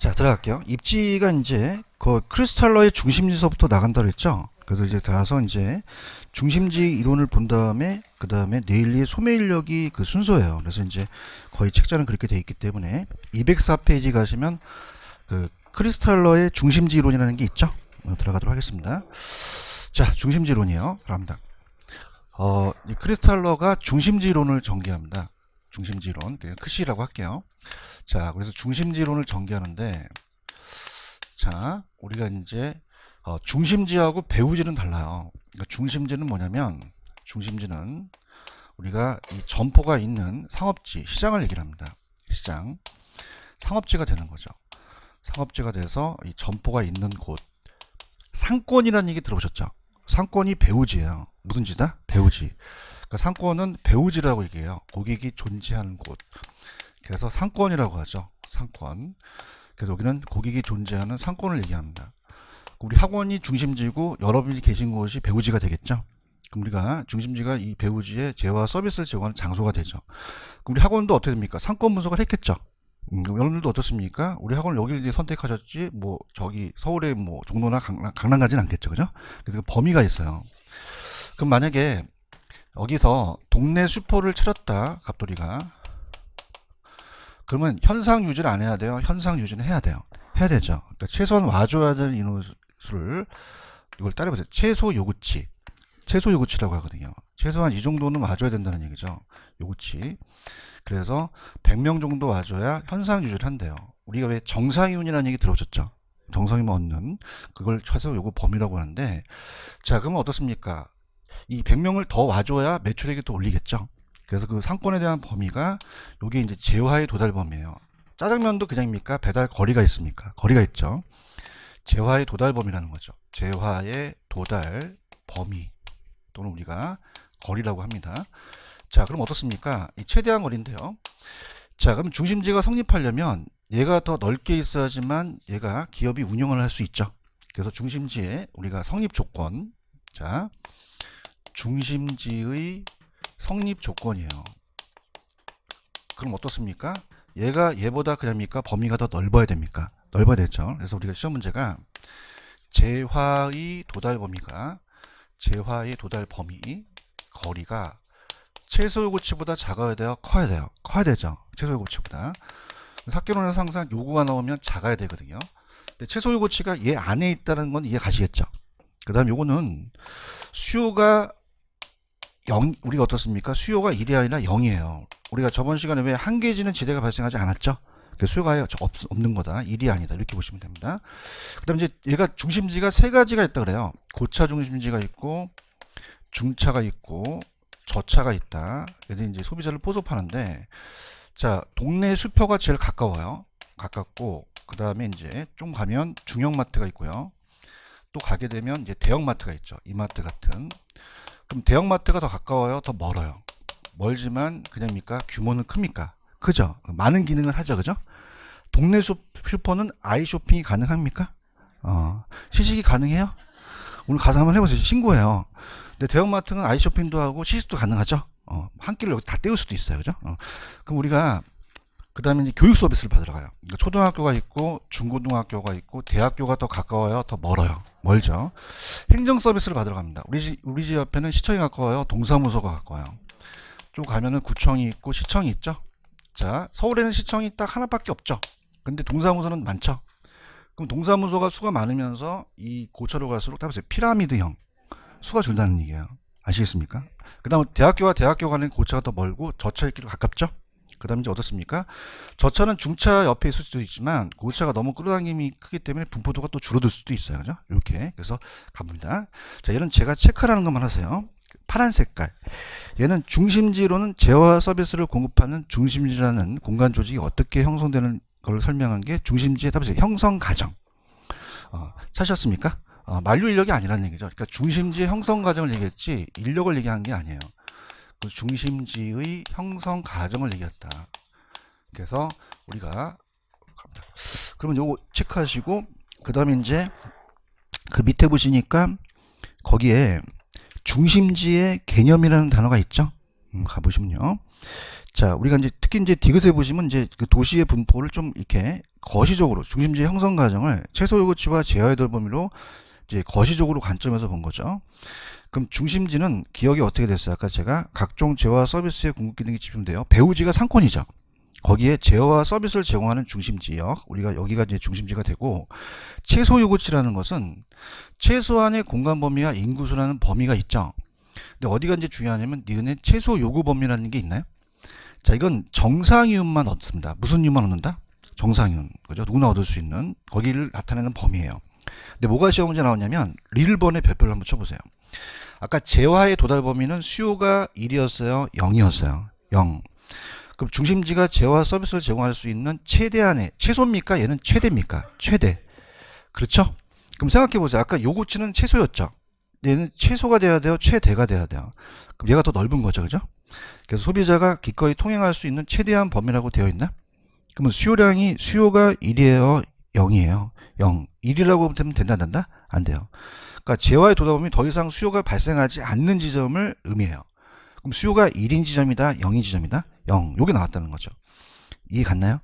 자 들어갈게요. 입지가 이제 그 크리스탈러의 중심지서부터 나간다 그랬죠. 그래서 이제 가서 이제 중심지 이론을 본 다음에 그 다음에 네일리의 소매 인력이 그 순서예요. 그래서 이제 거의 책자는 그렇게 돼 있기 때문에 204페이지 가시면 그 크리스탈러의 중심지 이론이라는 게 있죠. 들어가도록 하겠습니다. 자 중심지 이론이에요. 그럼다. 어, 크리스탈러가 중심지 이론을 전개합니다. 중심지론 그냥 크시라고 할게요 자 그래서 중심지론을 전개하는데 자 우리가 이제 어, 중심지하고 배우지는 달라요 그러니까 중심지는 뭐냐면 중심지는 우리가 이 점포가 있는 상업지 시장을 얘기를 합니다 시장 상업지가 되는 거죠 상업지가 돼서 이 점포가 있는 곳 상권이라는 얘기 들어보셨죠 상권이 배우지예요 무슨 지다 배우지 그러니까 상권은 배우지라고 얘기해요. 고객이 존재하는 곳. 그래서 상권이라고 하죠. 상권. 그래서 여기는 고객이 존재하는 상권을 얘기합니다. 우리 학원이 중심지고 여러분이 계신 곳이 배우지가 되겠죠. 그럼 우리가 중심지가 이 배우지의 재화 서비스 제공하는 장소가 되죠. 그럼 우리 학원도 어떻게 됩니까? 상권 분석을 했겠죠. 음, 여러분들도 어떻습니까? 우리 학원 을 여기를 이제 선택하셨지, 뭐, 저기, 서울에 뭐, 종로나 강남, 강남 가진 않겠죠. 그죠? 그래서 그 범위가 있어요. 그럼 만약에 여기서 동네 슈퍼를 차렸다 갑돌이가 그러면 현상 유지를 안 해야 돼요 현상 유지는 해야 돼요 해야 되죠 그러니까 최소한 와줘야 될 인원수를 이걸 따라보세요 최소 요구치 최소 요구치라고 하거든요 최소한 이 정도는 와줘야 된다는 얘기죠 요구치 그래서 100명 정도 와줘야 현상 유지를 한대요 우리가 왜 정상이윤이라는 얘기 들어보셨죠 정상이면 얻는 그걸 최소 요구 범위라고 하는데 자 그러면 어떻습니까 이 100명을 더 와줘야 매출액이 또 올리겠죠. 그래서 그 상권에 대한 범위가 요게 이제 재화의 도달 범위예요. 짜장면도 그냥입니까? 배달 거리가 있습니까? 거리가 있죠. 재화의 도달 범위라는 거죠. 재화의 도달 범위 또는 우리가 거리라고 합니다. 자, 그럼 어떻습니까? 이 최대한 거리인데요. 자, 그럼 중심지가 성립하려면 얘가 더 넓게 있어야지만 얘가 기업이 운영을 할 수 있죠. 그래서 중심지에 우리가 성립 조건 자 중심지의 성립 조건이에요. 그럼 어떻습니까? 얘가 얘보다 그럽니까? 범위가 더 넓어야 됩니까? 넓어야 되죠. 그래서 우리가 시험 문제가 재화의 도달 범위가 재화의 도달 범위 거리가 최소 요구치보다 작아야 돼요? 커야 돼요? 커야 되죠. 최소 요구치보다. 학교론에서 항상 요구가 나오면 작아야 되거든요. 근데 최소 요구치가 얘 안에 있다는 건 이해 가시겠죠. 그 다음 요거는 수요가 0, 우리가 어떻습니까? 수요가 1이 아니라 0이에요. 우리가 저번 시간에 왜 한계지는 지대가 발생하지 않았죠? 수요가 없, 없는 거다. 1이 아니다. 이렇게 보시면 됩니다. 그 다음에 이제 얘가 중심지가 세 가지가 있다 그래요. 고차 중심지가 있고, 중차가 있고, 저차가 있다. 얘들이 이제 소비자를 포섭하는데, 자, 동네 수표가 제일 가까워요. 가깝고, 그 다음에 이제 좀 가면 중형마트가 있고요. 또 가게 되면 이제 대형마트가 있죠. 이마트 같은. 그럼 대형마트가 더 가까워요? 더 멀어요? 멀지만 그냥입니까? 규모는 큽니까? 그죠? 많은 기능을 하죠. 그죠? 동네 슈퍼는 아이 쇼핑이 가능합니까? 어, 시식이 가능해요? 오늘 가서 한번 해보세요. 신고해요. 근데 대형마트는 아이 쇼핑도 하고 시식도 가능하죠. 어, 한 끼를 여기 다 때울 수도 있어요. 그죠? 어, 그럼 우리가 그 다음에 이제 교육 서비스를 받으러 가요. 그러니까 초등학교가 있고 중고등학교가 있고 대학교가 더 가까워요. 더 멀어요. 멀죠. 행정 서비스를 받으러 갑니다. 우리 집 우리 집 옆에는 시청이 가까워요. 동사무소가 가까워요. 좀 가면은 구청이 있고 시청이 있죠. 자 서울에는 시청이 딱 하나밖에 없죠. 근데 동사무소는 많죠. 그럼 동사무소가 수가 많으면서 이 고차로 갈수록 다 보세요. 피라미드형 수가 줄다는 얘기예요. 아시겠습니까? 그 다음 에 대학교와 대학교 간의 고차가 더 멀고 저차있기로 가깝죠. 그 다음에 이제 어떻습니까? 저차는 중차 옆에 있을 수도 있지만 고차가 그 너무 끌어당김이 크기 때문에 분포도가 또 줄어들 수도 있어요. 그죠? 이렇게. 그래서 갑니다. 자, 얘는 제가 체크하는 것만 하세요. 파란 색깔. 얘는 중심지로는 재화 서비스를 공급하는 중심지라는 공간 조직이 어떻게 형성되는 걸 설명한 게 중심지에 답보세 형성 과정. 어, 찾으셨습니까? 어, 만류 인력이 아니라는 얘기죠. 그러니까 중심지의 형성 과정을 얘기했지 인력을 얘기한 게 아니에요. 그 중심지의 형성 과정을 얘기했다. 그래서 우리가 갑니다. 그러면 요거 체크하시고 그 다음에 이제 그 밑에 보시니까 거기에 중심지의 개념이라는 단어가 있죠. 음, 가보시면요. 자, 우리가 이제 특히 이제 디귿에 보시면 이제 그 도시의 분포를 좀 이렇게 거시적으로 중심지의 형성 과정을 최소 요구치와 제어의 돌 범위로 이제 거시적으로 관점에서 본 거죠. 그럼 중심지는 기억이 어떻게 됐어요? 아까 제가 각종 제어와 서비스의 공급 기능이 집중돼요. 배우지가 상권이죠. 거기에 제어와 서비스를 제공하는 중심지역, 우리가 여기가 이제 중심지가 되고, 최소 요구치라는 것은 최소한의 공간 범위와 인구수라는 범위가 있죠. 근데 어디가 이제 중요하냐면, 니은의 최소 요구 범위라는 게 있나요? 자, 이건 정상이윤만 얻습니다. 무슨 이윤만 얻는다? 정상이윤. 그죠? 누구나 얻을 수 있는, 거기를 나타내는 범위예요. 근데 뭐가 시험 문제 나오냐면 릴번의 별표를 한번 쳐보세요. 아까 재화의 도달 범위는 수요가 1이었어요? 0이었어요? 0. 그럼 중심지가 재화 서비스를 제공할 수 있는 최대한의 최소입니까? 얘는 최대입니까? 최대. 그렇죠? 그럼 생각해보세요. 아까 요구치는 최소였죠? 얘는 최소가 돼야 돼요? 최대가 돼야 돼요? 그럼 얘가 더 넓은 거죠. 그죠? 그래서 소비자가 기꺼이 통행할 수 있는 최대한 범위라고 되어 있나? 그러면 수요량이 수요가 1이에요? 0이에요? 0. 1이라고 하면 된다 안 된다? 안 돼요. 그러니까 재화의 도답음이 더 이상 수요가 발생하지 않는 지점을 의미해요. 그럼 수요가 1인 지점이다, 0인 지점이다, 0. 요게 나왔다는 거죠. 이해 갔나요?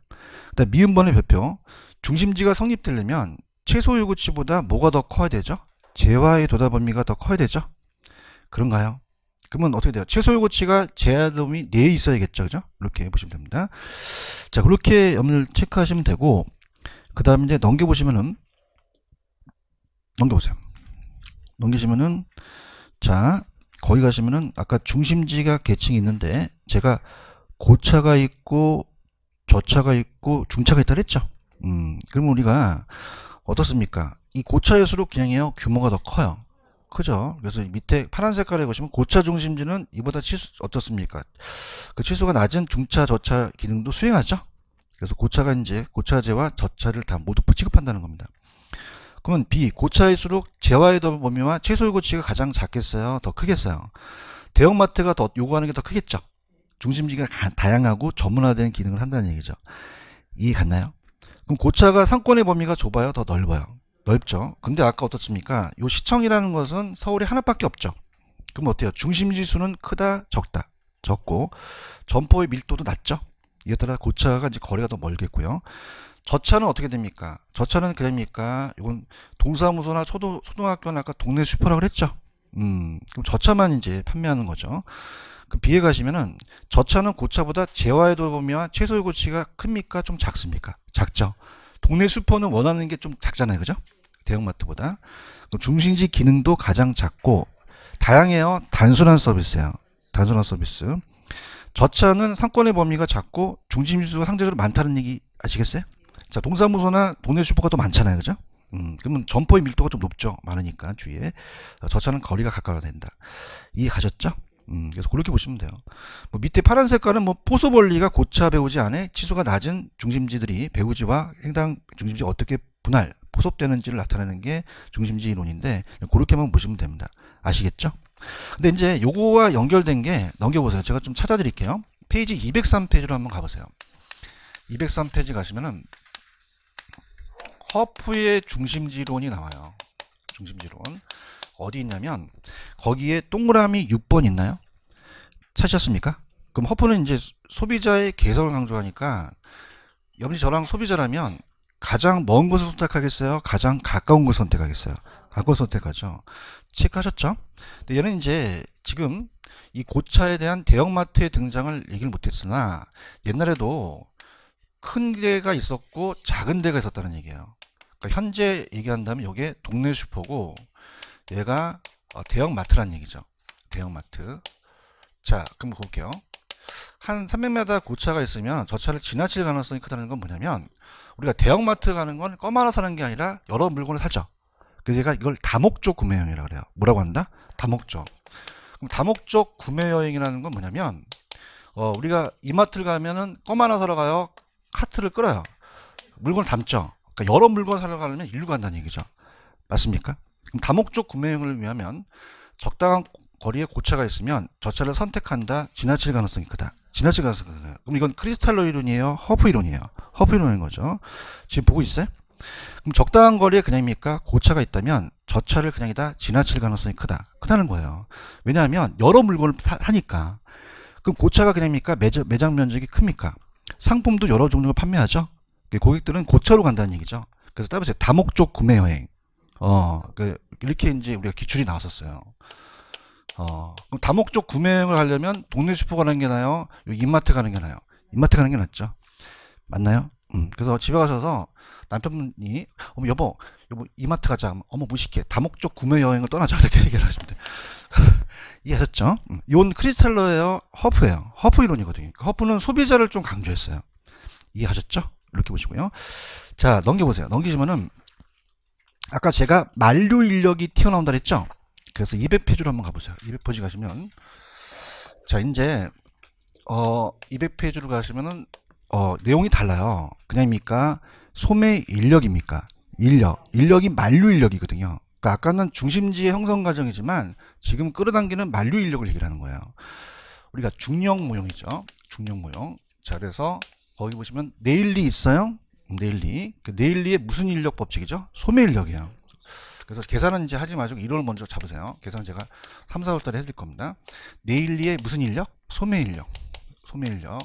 그다음 미음번의 별표. 중심지가 성립되려면 최소 요구치보다 뭐가 더 커야 되죠? 재화의 도달 범위가 더 커야 되죠? 그런가요? 그러면 어떻게 돼요? 최소 요구치가 재화 범위 네 내에 있어야겠죠, 그죠? 이렇게 보시면 됩니다. 자, 그렇게 염을 체크하시면 되고, 그 다음에 이제 넘겨보시면은 넘겨보세요. 넘기시면은 자 거기 가시면은 아까 중심지가 계층이 있는데 제가 고차가 있고 저차가 있고 중차가 있다 그랬죠. 음 그럼 우리가 어떻습니까? 이 고차일수록 기능이요 규모가 더 커요. 크죠? 그래서 밑에 파란 색깔에 보시면 고차 중심지는 이보다 치수 어떻습니까? 그 치수가 낮은 중차 저차 기능도 수행하죠. 그래서 고차가 이제 고차제와 저차를 다 모두 취급한다는 겁니다. 그러면 B 고차일수록 재화의 범위와 최소유고치가 가장 작겠어요? 더 크겠어요? 대형마트가 더 요구하는 게 더 크겠죠? 중심지가 다양하고 전문화된 기능을 한다는 얘기죠. 이해 갔나요? 그럼 고차가 상권의 범위가 좁아요? 더 넓어요? 넓죠. 근데 아까 어떻습니까? 요 시청이라는 것은 서울에 하나밖에 없죠. 그럼 어때요? 중심지수는 크다, 적다. 적고 점포의 밀도도 낮죠. 이에 따라 고차가 이제 거리가 더 멀겠고요. 저차는 어떻게 됩니까? 저차는 그럽니까? 이건 동사무소나 초등 초등학교나 아까 동네 슈퍼라고 그랬죠. 음, 그럼 저차만 이제 판매하는 거죠. 그 비에 가시면은 저차는 고차보다 재화의 돌보이와 최소의 고치가 큽니까? 좀 작습니까? 작죠. 동네 슈퍼는 원하는 게 좀 작잖아요, 그죠? 대형마트보다. 그럼 중심지 기능도 가장 작고 다양해요. 단순한 서비스예요. 단순한 서비스. 저차는 상권의 범위가 작고 중심지수가 상대적으로 많다는 얘기 아시겠어요? 자, 동사무소나 동네 슈퍼가 또 많잖아요. 그죠? 음, 그러면 점포의 밀도가 좀 높죠. 많으니까 주위에. 어, 저 차는 거리가 가까워야 된다. 이해 가셨죠? 음, 그래서 그렇게 보시면 돼요. 뭐 밑에 파란 색깔은 뭐 포소벌리가 고차 배우지 안에 치수가 낮은 중심지들이 배우지와 해당 중심지 어떻게 분할, 포섭되는지를 나타내는 게 중심지 이론인데 그렇게만 보시면 됩니다. 아시겠죠? 근데 이제 요거와 연결된 게 넘겨보세요. 제가 좀 찾아드릴게요. 페이지 203페이지로 한번 가보세요. 203페이지 가시면은 커프의 중심지론이 나와요. 중심지론. 어디 있냐면 거기에 동그라미 6번 있나요? 찾으셨습니까? 그럼 허프는 이제 소비자의 개성을 강조하니까 여러분이 저랑 소비자라면 가장 먼 곳을 선택하겠어요? 가장 가까운 곳을 선택하겠어요? 가까운 선택하죠. 체크하셨죠? 근데 얘는 이제 지금 이 고차에 대한 대형마트의 등장을 얘기를 못했으나 옛날에도 큰 데가 있었고 작은 데가 있었다는 얘기예요. 그러니까 현재 얘기한다면 이게 동네 슈퍼고 얘가 어, 대형 마트란 얘기죠. 대형 마트. 자, 그럼 볼게요. 한 300m 고차가 있으면 저 차를 지나칠 가능성이 크다는 건 뭐냐면 우리가 대형마트 가는 건 껌 하나 사는 게 아니라 여러 물건을 사죠. 그래서 얘가 이걸 다목적 구매 여이라고 그래요. 뭐라고 한다? 다목적. 그럼 다목적 구매 여행이라는 건 뭐냐면 어, 우리가 이마트를 가면은 껌 하나 사러 가요. 카트를 끌어요. 물건을 담죠. 그러니까 여러 물건 사러 가려면 일로 간다는 얘기죠. 맞습니까? 다목적 구매형을 위하면 적당한 거리에 고차가 있으면 저 차를 선택한다. 지나칠 가능성이 크다. 지나칠 가능성이 크다. 그럼 이건 크리스탈러 이론이에요? 허프 이론이에요? 허프 이론인 거죠. 지금 보고 있어요? 그럼 적당한 거리에 그냥입니까? 고차가 있다면 저 차를 그냥이다 지나칠 가능성이 크다. 크다는 거예요. 왜냐하면 여러 물건을 사, 하니까. 그럼 고차가 그냥입니까? 매장, 매장 면적이 큽니까? 상품도 여러 종류가 판매하죠. 고객들은 고처로 간다는 얘기죠. 그래서 따보세요. 다목적 구매 여행. 어, 그 이렇게 이제 우리가 기출이 나왔었어요. 어, 그럼 다목적 구매 여행을 하려면 동네 슈퍼 가는 게 나아요? 이마트 가는 게 나아요? 이마트 가는 게 낫죠. 맞나요? 음, 그래서 집에 가셔서 남편분이, 어머, 여보, 여보, 이마트 가자. 어머, 무식해. 다목적 구매 여행을 떠나자. 이렇게 얘기를 하시면 돼 이해하셨죠? 이온 음, 크리스탈러예요? 허프예요. 허프 이론이거든요. 허프는 소비자를 좀 강조했어요. 이해하셨죠? 이렇게 보시고요. 자, 넘겨보세요. 넘기시면은 아까 제가 만료 인력이 튀어나온다 그랬죠? 그래서 200페이지로 한번 가보세요. 200페이지 가시면 자, 이제 어 200페이지로 가시면은 어 내용이 달라요. 그냥입니까? 소매 인력입니까? 인력. 인력이 만료 인력이거든요. 그러니까 아까는 중심지의 형성 과정이지만 지금 끌어당기는 만료 인력을 얘기하는 거예요. 우리가 중력 모형이죠. 중력 모형. 자, 그래서 거기 보시면 네일리 있어요. 네일리. 그 네일리의 무슨 인력 법칙이죠? 소매 인력이에요. 그래서 계산은 이제 하지 마시고 1월 먼저 잡으세요. 계산은 제가 3, 4월 달에 해드릴 겁니다. 네일리의 무슨 인력? 소매 인력. 소매 인력.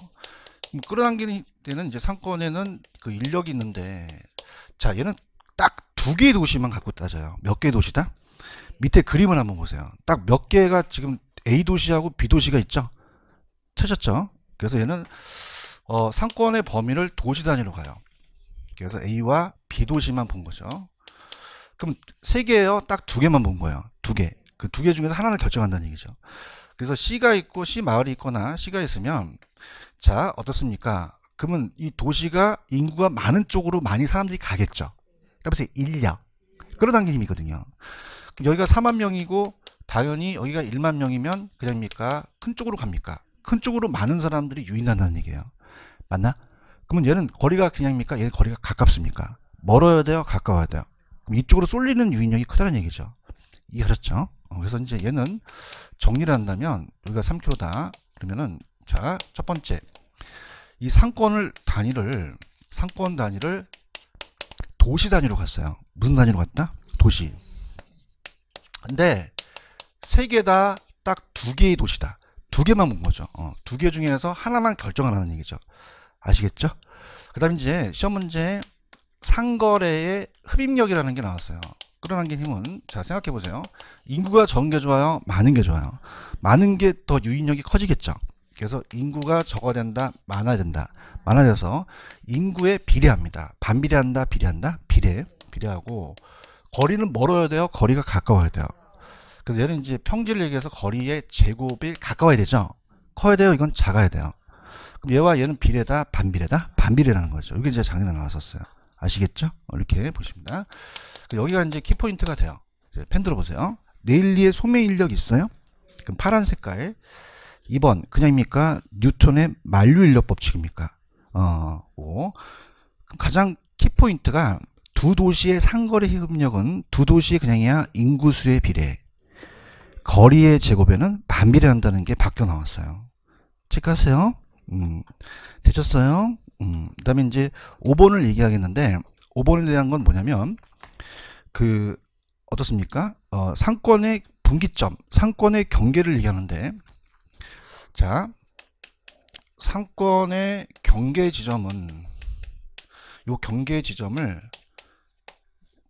끌어당기는 때는 이제 상권에는 그 인력이 있는데 자 얘는 딱 두 개의 도시만 갖고 따져요. 몇 개의 도시다? 밑에 그림을 한번 보세요. 딱 몇 개가 지금 A 도시하고 B 도시가 있죠? 찾았죠? 그래서 얘는 어, 상권의 범위를 도시 단위로 가요. 그래서 A와 B 도시만 본 거죠. 그럼 세 개예요. 딱 두 개만 본 거예요. 두 개. 그 두 개 중에서 하나를 결정한다는 얘기죠. 그래서 C가 있고 C 마을이 있거나 C가 있으면 자 어떻습니까? 그러면 이 도시가 인구가 많은 쪽으로 많이 사람들이 가겠죠. 따라서 인력 끌어당기는 힘이거든요. 여기가 4만 명이고 당연히 여기가 1만 명이면 그냥입니까? 큰 쪽으로 갑니까? 큰 쪽으로 많은 사람들이 유인한다는 얘기예요. 맞나? 그러면 얘는 거리가 그냥입니까? 얘는 거리가 가깝습니까? 멀어야 돼요? 가까워야 돼요? 그럼 이쪽으로 쏠리는 유인력이 크다는 얘기죠. 이해하셨죠? 어, 그래서 이제 얘는 정리를 한다면 우리가 3km다. 그러면은 자, 첫 번째. 이 상권을 단위를 상권 단위를 도시 단위로 갔어요. 무슨 단위로 갔다? 도시. 근데 세 개 다 딱 두 개의 도시다. 두 개만 본 거죠. 어, 두개 중에서 하나만 결정하라는 얘기죠. 아시겠죠? 그 다음 이제 시험 문제 상거래의 흡입력이라는 게 나왔어요. 끌어당긴 힘은 자 생각해 보세요. 인구가 적은 게 좋아요? 많은 게 좋아요? 많은 게 더 유인력이 커지겠죠. 그래서 인구가 적어야 된다, 많아야 된다. 많아져서 인구에 비례합니다. 반비례한다, 비례한다, 비례, 비례하고 거리는 멀어야 돼요. 거리가 가까워야 돼요. 그래서 얘는 이제 평지를 얘기해서 거리의 제곱이 가까워야 되죠. 커야 돼요. 이건 작아야 돼요. 얘와 얘는 비례다, 반비례다, 반비례라는 거죠. 이게 이제 작년에 나왔었어요. 아시겠죠? 이렇게 보십니다. 그 여기가 이제 키포인트가 돼요. 이제 펜 들어보세요. 레일리의 소매 인력 있어요? 그럼 파란 색깔 2번 그냥입니까? 뉴턴의 만류 인력 법칙입니까? 어, 5. 가장 키포인트가 두 도시의 상거리 래 협력은 두 도시의 그냥이야 인구수의 비례 거리의 제곱에는 반비례한다는 게 바뀌어 나왔어요. 체크하세요. 음, 되셨어요? 음, 그 다음에 이제 5번을 얘기하겠는데 5번에 대한 건 뭐냐면 그 어떻습니까? 어, 상권의 분기점, 상권의 경계를 얘기하는데 자, 상권의 경계 지점은 요 경계 지점을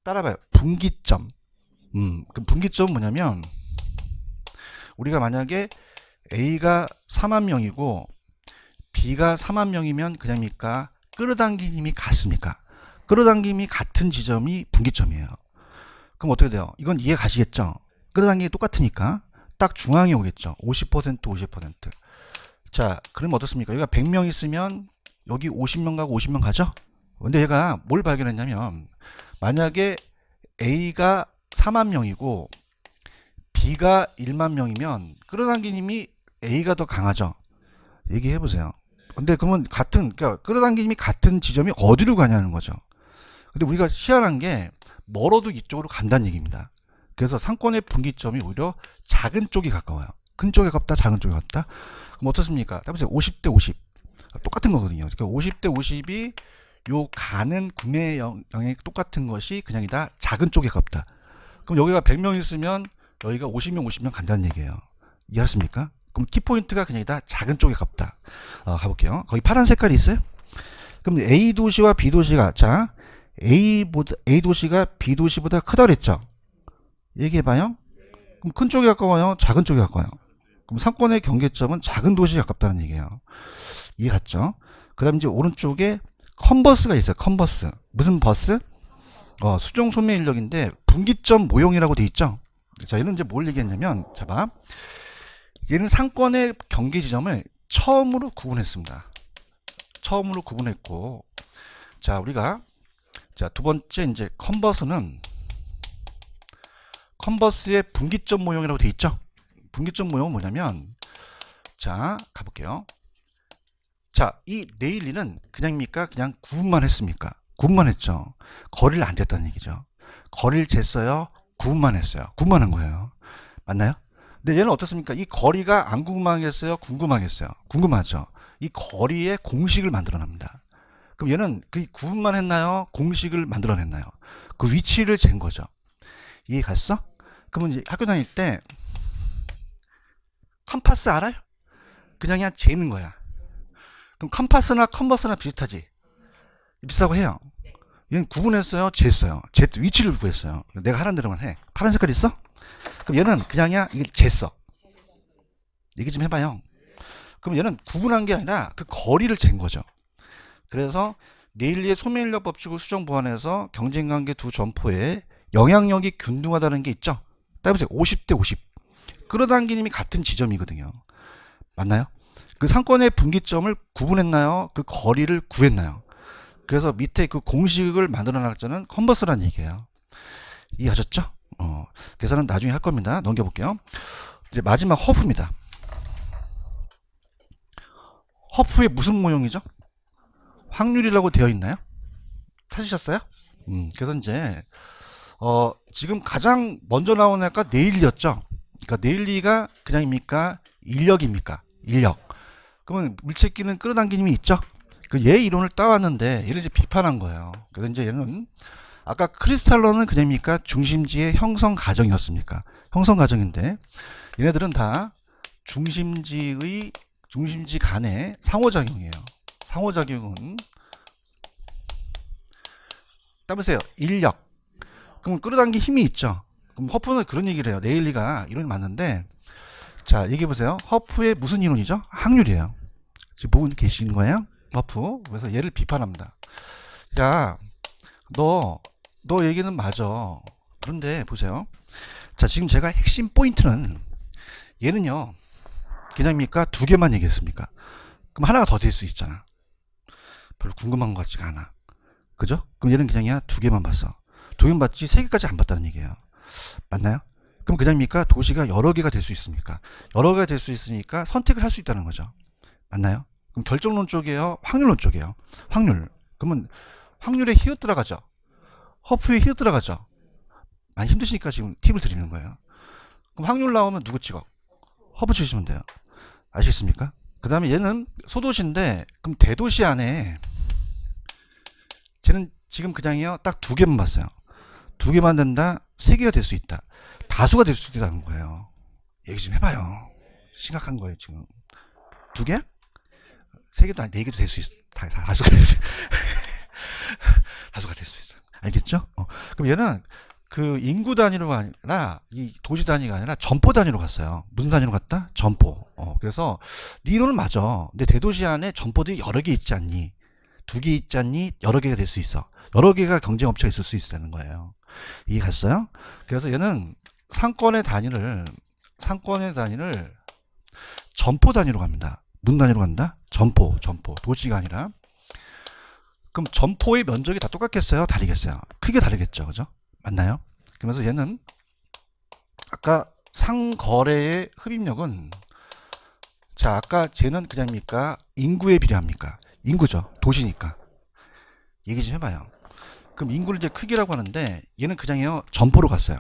따라봐요. 분기점. 음, 그 분기점은 뭐냐면 우리가 만약에 A가 4만 명이고 B가 4만 명이면 그냥입니까? 끌어당긴 힘이 같습니까? 끌어당긴 이 같은 지점이 분기점이에요. 그럼 어떻게 돼요? 이건 이해 가시겠죠? 끌어당기기 똑같으니까 딱 중앙에 오겠죠. 50% 50%. 자, 그럼 어떻습니까? 여기가 100명 있으면 여기 50명 가고 50명 가죠? 근데 얘가 뭘 발견했냐면 만약에 A가 4만 명이고 B가 1만 명이면 끌어당긴 힘이 A가 더 강하죠. 얘기해 보세요. 근데 그러면 같은 그러니까 끌어당김이 같은 지점이 어디로 가냐는 거죠. 근데 우리가 희한한 게 멀어도 이쪽으로 간다는 얘기입니다. 그래서 상권의 분기점이 오히려 작은 쪽이 가까워요. 큰 쪽에 가깝다, 작은 쪽에 가깝다. 그럼 어떻습니까? 따보세요. 50대 50. 똑같은 거거든요. 그러니까 50대 50이 요 가는 구매 영향이 똑같은 것이 그냥이다. 작은 쪽에 가깝다. 그럼 여기가 100명 있으면 여기가 50명, 50명 간다는 얘기예요. 이해하십니까? 그럼 키포인트가 그냥 다 작은 쪽에 갑다 어, 가볼게요. 거기 파란 색깔이 있어요. 그럼 A 도시와 B 도시가 자 A, A 도시가 B 도시보다 크다 그랬죠. 얘기해봐요. 그럼 큰 쪽에 가까워요? 작은 쪽에 가까워요? 그럼 상권의 경계점은 작은 도시에 가깝다는 얘기예요. 이해 갔죠? 그 다음 이제 오른쪽에 컨버스가 있어요. 컨버스. 무슨 버스? 어, 수종 소매 인력인데 분기점 모형이라고 돼 있죠. 자, 얘는 이제 뭘 얘기했냐면, 자 봐. 얘는 상권의 경계 지점을 처음으로 구분했습니다. 처음으로 구분했고 자 우리가 자 두 번째 이제 컨버스는 컨버스의 분기점 모형이라고 되어 있죠. 분기점 모형은 뭐냐면 자 가볼게요. 자이 레일리는 그냥입니까? 그냥 구분만 했습니까? 구분만 했죠. 거리를 안 쟀다는 얘기죠. 거리를 쟀어요. 구분만 했어요. 구분만 한 거예요. 맞나요? 근데 얘는 어떻습니까? 이 거리가 안 궁금하겠어요? 궁금하겠어요? 궁금하죠. 이 거리의 공식을 만들어냅니다. 그럼 얘는 그 구분만 했나요? 공식을 만들어냈나요? 그 위치를 잰 거죠. 이해 갔어? 그러면 이제 학교 다닐 때 컴파스 알아요? 그냥 그냥 재는 거야. 그럼 컴파스나 컨버스나 비슷하지? 비슷하고 해요. 얘는 구분했어요? 쟀어요. 쟀 위치를 구했어요. 내가 하란 대로만 해. 파란 색깔 있어? 그럼 얘는 그냥이야 이게 쟀어. 얘기 좀 해봐요. 그럼 얘는 구분한 게 아니라 그 거리를 잰 거죠. 그래서 네일리의 소매인력 법칙을 수정 보완해서 경쟁관계 두 점포에 영향력이 균등하다는 게 있죠. 따라보세요. 50대 50. 끌어당기님이 같은 지점이거든요. 맞나요? 그 상권의 분기점을 구분했나요? 그 거리를 구했나요? 그래서 밑에 그 공식을 만들어 놨자는 컨버스란 얘기예요. 이해하셨죠? 어, 계산은 나중에 할 겁니다. 넘겨볼게요. 이제 마지막 허프입니다 허프의 무슨 모형이죠? 확률이라고 되어 있나요? 찾으셨어요? 음, 그래서 이제 어, 지금 가장 먼저 나오는 약간 네일리였죠. 그러니까 네일리가 그냥입니까? 인력입니까? 인력. 그러면 물체끼는 끌어당김이 있죠. 그 얘 이론을 따왔는데 얘를 이제 비판한 거예요. 그래서 이제 얘는 아까 크리스탈러는 그녀입니까? 중심지의 형성 과정이었습니까? 형성 과정인데 얘네들은 다 중심지의 중심지 간의 상호작용이에요. 상호작용은 따보세요. 인력. 그럼 끌어당긴 힘이 있죠. 그럼 허프는 그런 얘기를 해요. 네일리가 이론이 맞는데 자 얘기해 보세요. 허프의 무슨 이론이죠? 확률이에요. 지금 보고 계신 거예요? 허프. 그래서 얘를 비판합니다. 야, 너너 얘기는 맞아. 그런데 보세요. 자, 지금 제가 핵심 포인트는 얘는요. 그냥입니까? 두 개만 얘기했습니까? 그럼 하나가 더 될 수 있잖아. 별로 궁금한 것 같지가 않아. 그죠? 그럼 얘는 그냥이야. 두 개만 봤어. 두 개만 봤지 세 개까지 안 봤다는 얘기예요. 맞나요? 그럼 그냥입니까? 도시가 여러 개가 될 수 있습니까? 여러 개가 될 수 있으니까 선택을 할 수 있다는 거죠. 맞나요? 그럼 결정론 쪽이에요? 확률론 쪽이에요? 확률. 그러면 확률에 히어 들어가죠. 허프에 휘어 들어가죠. 많이 힘드시니까 지금 팁을 드리는 거예요. 그럼 확률 나오면 누구 찍어? 허브 치시면 돼요. 아시겠습니까? 그 다음에 얘는 소도시인데 그럼 대도시 안에 쟤는 지금 그냥이요 딱 두 개만 봤어요. 두 개만 된다. 세 개가 될 수 있다. 다수가 될 수 있다는 거예요. 얘기 좀 해봐요. 심각한 거예요 지금. 두 개? 세 개도 아니 네 개도 될 수 있어. 다, 다, 수가될수 다수가 될 수 있어. 알겠죠? 어. 그럼 얘는 그 인구 단위로가 아니라 이 도시 단위가 아니라 점포 단위로 갔어요. 무슨 단위로 갔다? 점포. 어, 그래서 니 네 이론은 맞아. 근데 대도시 안에 점포들이 여러 개 있지 않니? 두 개 있지 않니? 여러 개가 될 수 있어. 여러 개가 경쟁 업체가 있을 수 있다는 거예요. 이해 갔어요? 그래서 얘는 상권의 단위를 상권의 단위를 점포 단위로 갑니다. 문 단위로 간다? 점포, 점포. 도시가 아니라 그럼 점포의 면적이 다 똑같겠어요? 다르겠어요? 크게 다르겠죠. 그죠? 맞나요? 그러면서 얘는 아까 상거래의 흡입력은 자 아까 쟤는 그냥입니까? 인구에 비례합니까? 인구죠. 도시니까. 얘기 좀 해봐요. 그럼 인구를 이제 크기라고 하는데 얘는 그냥요 점포로 갔어요.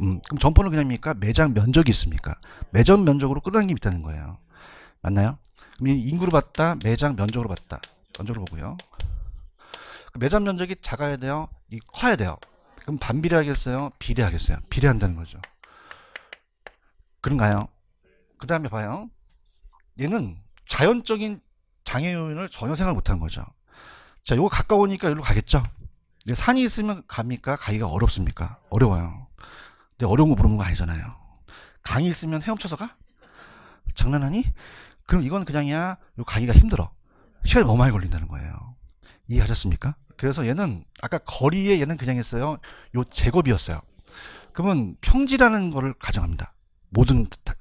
음, 그럼 점포는 그냥입니까? 매장 면적이 있습니까? 매점 면적으로 끌어당김이 있다는 거예요. 맞나요? 그럼 인구로 봤다, 매장 면적으로 봤다. 면적으로 보고요. 그 매점 면적이 작아야 돼요? 이 커야 돼요. 그럼 반비례하겠어요? 비례하겠어요? 비례한다는 거죠. 그런가요? 그 다음에 봐요. 얘는 자연적인 장애 요인을 전혀 생각 못 한 거죠. 자, 요거 가까우니까 여기로 가겠죠? 근데 산이 있으면 갑니까? 가기가 어렵습니까? 어려워요. 근데 어려운 거물어는거 아니잖아요. 강이 있으면 헤엄쳐서 가? 장난하니? 그럼 이건 그냥이야. 가기가 힘들어. 시간이 너무 많이 걸린다는 거예요. 이해하셨습니까? 그래서 얘는 아까 거리에 얘는 그냥 했어요. 요 제곱이었어요. 그러면 평지라는 거를 가정합니다. 모든 다,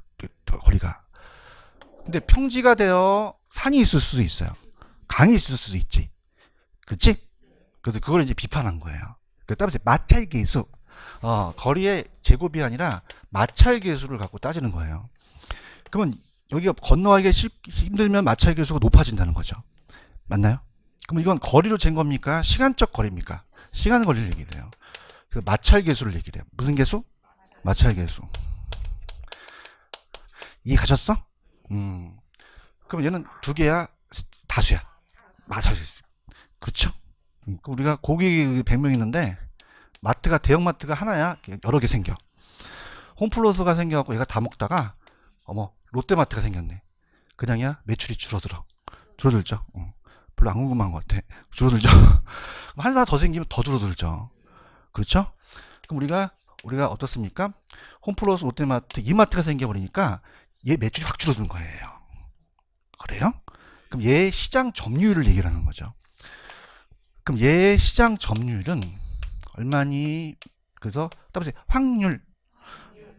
거리가. 근데 평지가 되어 산이 있을 수도 있어요. 강이 있을 수도 있지. 그치? 그래서 그걸 이제 비판한 거예요. 그 따라서 마찰 계수. 어, 거리의 제곱이 아니라 마찰 계수를 갖고 따지는 거예요. 그러면 여기가 건너가기 힘들면 마찰 계수가 높아진다는 거죠. 맞나요? 그럼 이건 거리로 잰 겁니까? 시간적 거리입니까? 시간 거리를 얘기를 해요. 그 마찰 계수를 얘기를 해요. 무슨 계수? 마찰 계수. 이해 가셨어? 음. 그럼 얘는 두 개야, 다수야. 맞아요. 그렇죠? 음. 그 우리가 고객 100명 있는데 마트가 대형 마트가 하나야 여러 개 생겨. 홈플러스가 생겨갖고 얘가 다 먹다가 어머 롯데마트가 생겼네. 그냥야 이 매출이 줄어들어. 줄어들죠. 음. 별로 안 궁금한 것 같아. 줄어들죠. 한사더 생기면 더 줄어들죠. 그렇죠? 그럼 우리가 우리가 어떻습니까? 홈플러스 롯데마트 이마트가 생겨버리니까 얘 매출이 확줄어든 거예요. 그래요? 그럼 얘 시장 점유율을 얘기하는 거죠. 그럼 얘 시장 점유율은 얼마니? 그래서 따보세 확률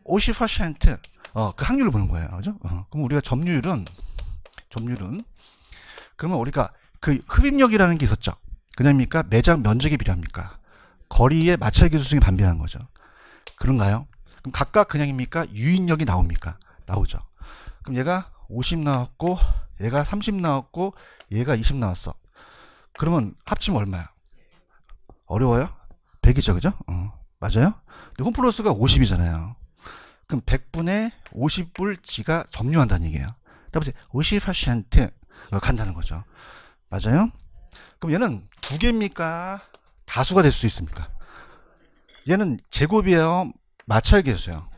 50% 어, 그 확률을 보는 거예요. 그죠? 어, 그럼 우리가 점유율은 점유율은 그러면 우리가 그 흡입력이라는 게 있었죠. 그냐입니까? 매장 면적이 필요합니까? 거리에 마찰 기술성이 반비하는 거죠. 그런가요? 그럼 각각 그냥입니까? 유인력이 나옵니까? 나오죠. 그럼 얘가 50 나왔고 얘가 30 나왔고 얘가 20 나왔어. 그러면 합치면 얼마야? 어려워요? 100이죠, 그죠? 어, 맞아요? 근데 홈플러스가 50이잖아요. 그럼 100분의 50불 지가 점유한다는 얘기예요. 따보세요. 50% 어, 간다는 거죠. 맞아요? 그럼 얘는 두 개입니까? 다수가 될 수 있습니까? 얘는 제곱이에요. 마찰계수예요.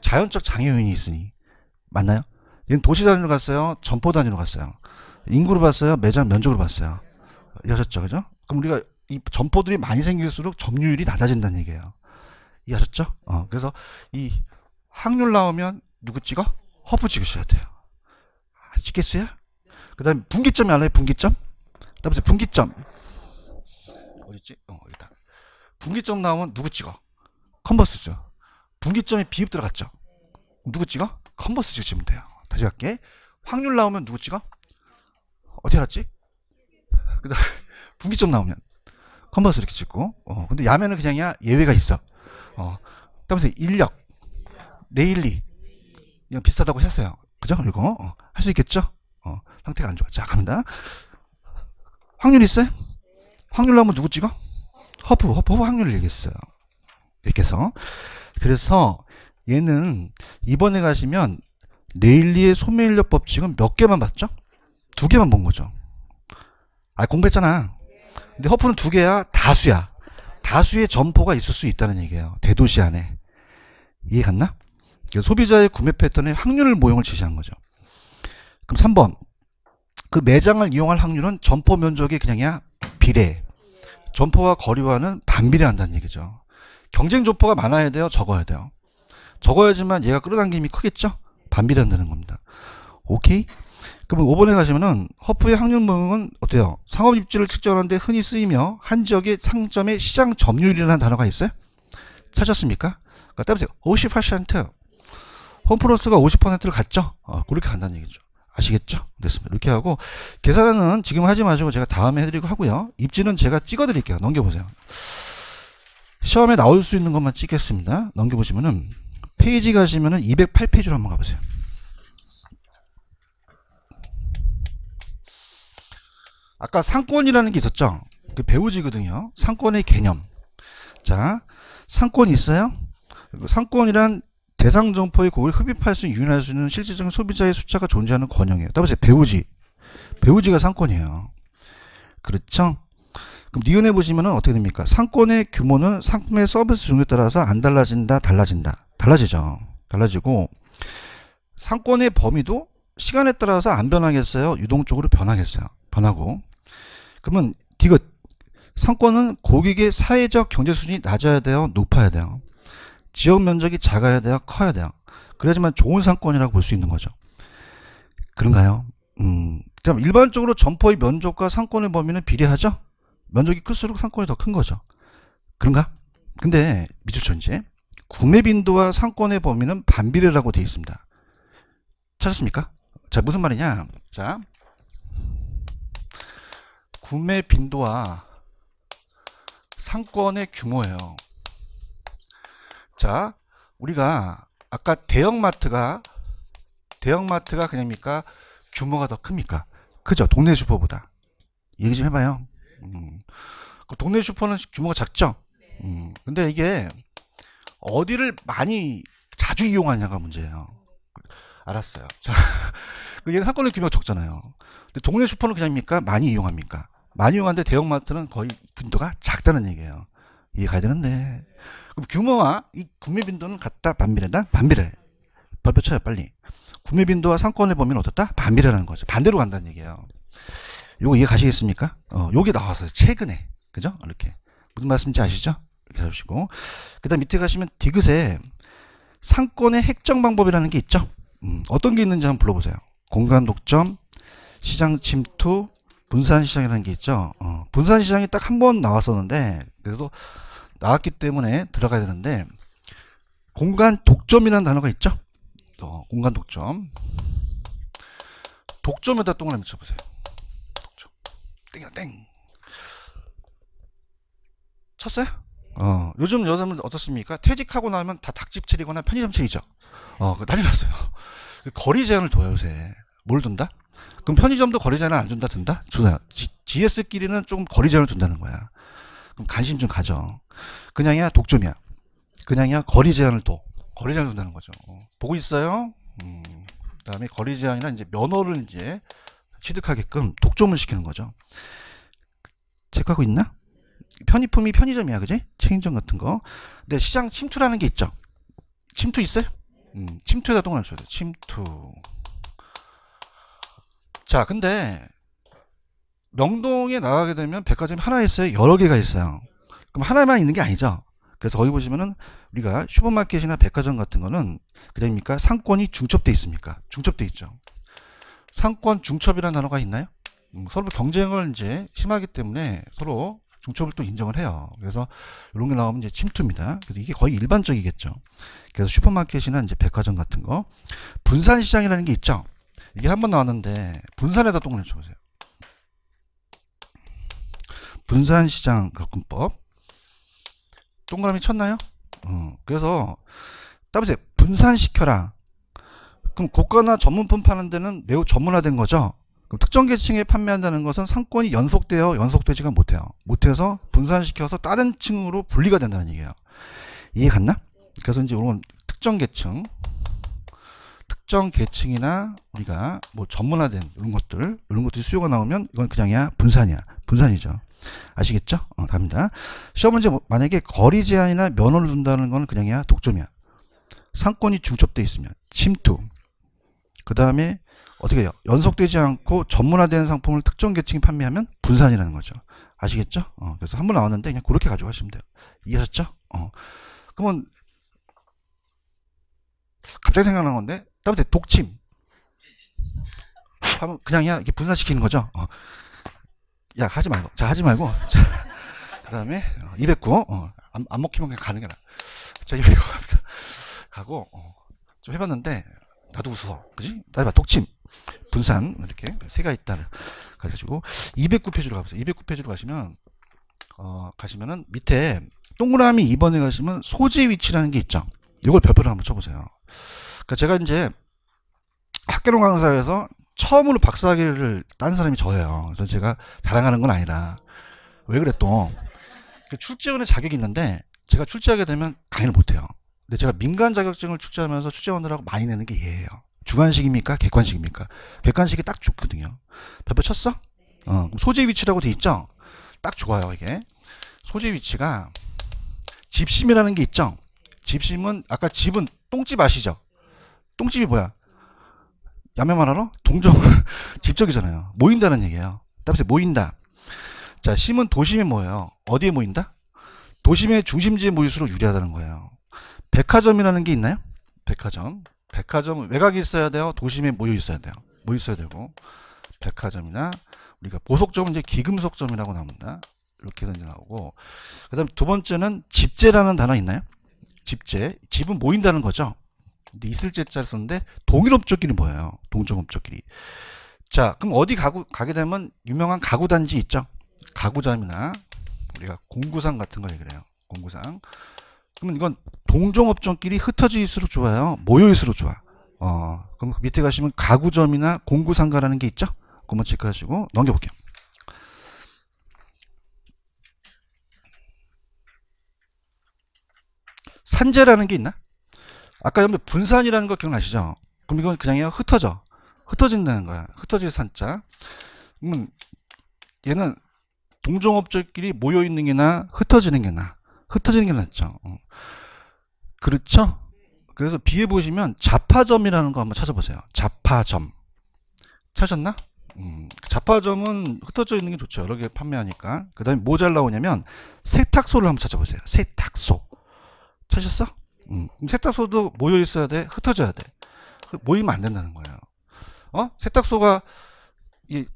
자연적 장애 요인이 있으니 맞나요? 얘는 도시 단위로 갔어요. 점포 단위로 갔어요. 인구로 봤어요. 매장 면적으로 봤어요. 이 여셨죠, 그죠? 그럼 우리가 이 점포들이 많이 생길수록 점유율이 낮아진다는 얘기예요. 이해하셨죠? 어, 그래서 이 확률 나오면 누구 찍어? 허브 찍으셔야 돼요. 아시겠어요? 그 다음에 분기점이 알아요? 분기점? 다음에 분기점. 어딨지? 어, 일단. 분기점 나오면 누구 찍어? 컨버스죠. 분기점에 비읍 들어갔죠. 누구 찍어? 컨버스 찍으면 돼요. 다시 갈게 확률 나오면 누구 찍어? 어디 갔지? 그 다음 분기점 나오면 컨버스 이렇게 찍고 어, 근데 야면은 그냥이야 예외가 있어 어, 그다음에 인력 레일리 그냥 비싸다고 했어요 그죠? 이거 어, 할수 있겠죠? 어, 상태가 안 좋아 자 갑니다 확률 있어요? 확률 나 한번 누구 찍어? 허프허프 허브 확률을 얘기했어요. 이렇게 해서. 그래서 얘는 이번에 가시면 레일리의 소매인력 법칙은 몇 개만 봤죠? 두 개만 본 거죠. 아, 공부했잖아. 근데 허프는 두 개야, 다수야. 다수의 점포가 있을 수 있다는 얘기예요. 대도시 안에. 이해 갔나? 소비자의 구매 패턴의 확률 을 모형을 제시한 거죠. 그럼 3번. 그 매장을 이용할 확률은 점포 면적이 그냥이야 비례. 점포와 거리와는 반비례한다는 얘기죠. 경쟁 점포가 많아야 돼요, 적어야 돼요. 적어야지만 얘가 끌어당김이 크겠죠? 반비례한다는 겁니다. 오케이? 그럼 5번에 가시면은 허프의 확률모형은 어때요? 상업 입지를 측정하는데 흔히 쓰이며 한 지역의 상점의 시장 점유율이라는 단어가 있어요? 찾았습니까? 그러니까 따보세요. 50%. 홈플러스가 50%를 갔죠? 어, 그렇게 간다는 얘기죠. 아시겠죠? 됐습니다. 이렇게 하고 계산은 지금 하지 마시고 제가 다음에 해드리고 하고요. 입지는 제가 찍어드릴게요. 넘겨보세요. 시험에 나올 수 있는 것만 찍겠습니다. 넘겨보시면은 페이지 가시면은 208페이지로 한번 가보세요. 아까 상권이라는 게 있었죠? 그 배우지거든요. 상권의 개념. 자, 상권이 있어요. 상권이란 대상 점포의 곡을 흡입할 수, 유인할 수 있는 실질적인 소비자의 숫자가 존재하는 권역이에요. 따보세요. 배우지. 배우지가 상권이에요. 그렇죠? 그럼 니은에 보시면 어떻게 됩니까? 상권의 규모는 상품의 서비스 종류에 따라서 안 달라진다, 달라진다. 달라지죠. 달라지고 상권의 범위도 시간에 따라서 안 변하겠어요. 유동적으로 변하겠어요. 변하고 그러면 디귿 상권은 고객의 사회적 경제 수준이 낮아야 돼요. 높아야 돼요. 지역 면적이 작아야 돼요? 커야 돼요? 그래야지만 좋은 상권이라고 볼 수 있는 거죠. 그런가요? 음, 그럼 일반적으로 점포의 면적과 상권의 범위는 비례하죠? 면적이 클수록 상권이 더 큰 거죠. 그런가? 근데 미주천 이 구매 빈도와 상권의 범위는 반비례라고 되어 있습니다. 찾았습니까? 자 무슨 말이냐? 자 구매 빈도와 상권의 규모예요. 자, 우리가 아까 대형마트가 대형마트가 그냥입니까? 규모가 더 큽니까? 그죠? 동네 슈퍼보다. 얘기 좀 해봐요. 음. 그 동네 슈퍼는 규모가 작죠? 네. 음. 근데 이게 어디를 많이 자주 이용하냐가 문제예요. 알았어요. 자, 그 얘는 한권의 규모가 적잖아요. 근데 동네 슈퍼는 그냥입니까? 많이 이용합니까? 많이 이용하는데 대형마트는 거의 분도가 작다는 얘기예요. 이해가야 되는데 그럼 규모와 이 구매 빈도는 같다 반비례다 반비례 발표 쳐요 빨리 구매 빈도와 상권의 범위는 어떻다 반비례라는 거죠 반대로 간다는 얘기예요 요거 이해 가시겠습니까 어 요게 나왔어요 최근에 그죠 이렇게 무슨 말씀인지 아시죠 이렇게 잡으시고 그 다음 밑에 가시면 디귿에 상권의 핵정 방법이라는 게 있죠 음, 어떤 게 있는지 한번 불러보세요 공간 독점 시장 침투 분산시장이라는 게 있죠 어, 분산시장이 딱 한 번 나왔었는데 그래도 나왔기 때문에 들어가야 되는데 공간 독점이라는 단어가 있죠. 또 어, 공간 독점. 독점에다 동그라미 쳐보세요. 독점. 땡이야 땡. 쳤어요? 어, 요즘 여자분 어떻습니까? 퇴직하고 나면 다 닭집 체리거나 편의점 체리죠. 어, 난리 났어요. 그 거리 제한을 둬요, 요새. 뭘 둔다? 그럼 편의점도 거리 제한을 안 준다, 든다? 주나. GS끼리는 조금 거리 제한을 준다는 거야. 그럼 관심 좀 가져. 그냥이야 독점이야. 그냥이야 거리 제한을 둬. 거리 제한을 둔다는 거죠. 어. 보고 있어요? 음. 그다음에 거리 제한이나 이제 면허를 이제 취득하게끔 독점을 시키는 거죠. 체크하고 있나? 편의품이 편의점이야, 그지? 체인점 같은 거. 근데 시장 침투라는 게 있죠. 침투 있어요? 음, 침투에다 동그라미 쳐야 돼. 침투. 자, 근데 명동에 나가게 되면 백화점 하나 있어요? 여러 개가 있어요. 그럼 하나만 있는 게 아니죠. 그래서 거기 보시면은 우리가 슈퍼마켓이나 백화점 같은 거는 그다입니까 상권이 중첩돼 있습니까? 중첩돼 있죠. 상권 중첩이라는 단어가 있나요? 음, 서로 경쟁을 이제 심하기 때문에 서로 중첩을 또 인정을 해요. 그래서 이런 게 나오면 이제 침투입니다. 그래서 이게 거의 일반적이겠죠. 그래서 슈퍼마켓이나 이제 백화점 같은 거 분산 시장이라는 게 있죠. 이게 한번 나왔는데 분산에다 동그라미 쳐보세요. 분산시장 접근법 동그라미 쳤나요? 어, 그래서 따보세요. 분산시켜라. 그럼 고가나 전문품 파는 데는 매우 전문화된 거죠. 그럼 특정 계층에 판매한다는 것은 상권이 연속되어 연속되지가 못해요. 못해서 분산시켜서 다른 층으로 분리가 된다는 얘기예요. 이해 갔나? 그래서 이제 이런 특정 계층, 특정 계층이나 우리가 뭐 전문화된 이런 것들, 이런 것들이 수요가 나오면 이건 그냥이야 분산이야. 분산이죠. 아시겠죠? 어, 답니다. 시험 문제 뭐, 만약에 거리 제한이나 면허를 준다는 건 그냥이야 독점이야. 상권이 중첩돼 있으면 침투. 그 다음에 어떻게 해요? 연속되지 않고 전문화된 상품을 특정 계층이 판매하면 분산이라는 거죠. 아시겠죠? 어, 그래서 한 번 나왔는데 그냥 그렇게 가져가시면 돼요. 이해하셨죠? 어. 그러면 갑자기 생각난 건데 따로 독침. 하면 그냥 이렇게 분산시키는 거죠. 어. 야 하지 말고 자 하지 말고 자, 그다음에 209 어, 어, 안, 안 먹히면 그냥 가는 게 나아 자209 가고 어, 좀 해봤는데 나도 웃어 그지 나도 봐 독침 분산 이렇게 세가 있다를 가지고 209페이지로 가보세요 209페이지로 가시면 어, 가시면은 밑에 동그라미 2번에 가시면 소재 위치라는 게 있죠 이걸 별표로 한번 쳐보세요 그니까 제가 이제 학교론 강사에서 처음으로 박사학위를 딴 사람이 저예요. 그래서 제가 자랑하는 건 아니라 왜그랬또 그 출제원의 자격이 있는데 제가 출제하게 되면 강의를 못해요. 근데 제가 민간 자격증을 출제하면서 출제원들하고 많이 내는 게 얘예요. 주관식입니까? 객관식입니까? 객관식이 딱 좋거든요. 몇번 쳤어? 네. 어, 소재 위치라고 돼 있죠? 딱 좋아요, 이게. 소재 위치가 집심이라는 게 있죠? 네. 집심은, 아까 집은 똥집 아시죠? 똥집이 뭐야? 야매만 알아? 동정 집적이잖아요. 모인다는 얘기예요. 따라서 모인다. 자, 심은 도심이 뭐예요? 어디에 모인다? 도심의 중심지에 모일수록 유리하다는 거예요. 백화점이라는 게 있나요? 백화점. 백화점 외곽이 있어야 돼요. 도심에 모여 있어야 돼요. 모여 있어야 되고 백화점이나 우리가 보석점은 이제 기금속점이라고 나옵니다. 이렇게 나오고 그다음 두 번째는 집재라는 단어 있나요? 집재. 집은 모인다는 거죠. 근데 있을 제자 썼는데 동일업적끼리 뭐예요? 동종업적끼리. 자, 그럼 어디 가구, 가게 되면 유명한 가구 단지 있죠? 가구점이나 우리가 공구상 같은 걸 얘기를 해요. 공구상. 그러면 이건 동종업종끼리 흩어질수록 좋아요. 모여있수록 좋아. 어, 그럼 밑에 가시면 가구점이나 공구상가라는 게 있죠? 그것만 체크하시고 넘겨볼게요. 산재라는 게 있나? 아까 여러분 분산이라는 거 기억나시죠? 그럼 이건 그냥 흩어져. 흩어진다는 거야. 흩어질 산자. 그러면 얘는 동종업자끼리 모여있는 게 나, 흩어지는 게 나. 흩어지는 게 낫죠. 어. 그렇죠? 그래서 비에 보시면 자파점이라는 거 한번 찾아보세요. 자파점. 찾았나? 음, 자파점은 흩어져 있는 게 좋죠. 여러 개 판매하니까. 그 다음에 뭐 잘 나오냐면 세탁소를 한번 찾아보세요. 세탁소. 찾았어? 음, 세탁소도 모여 있어야 돼 흩어져야 돼 그 모이면 안 된다는 거예요 어 세탁소가 이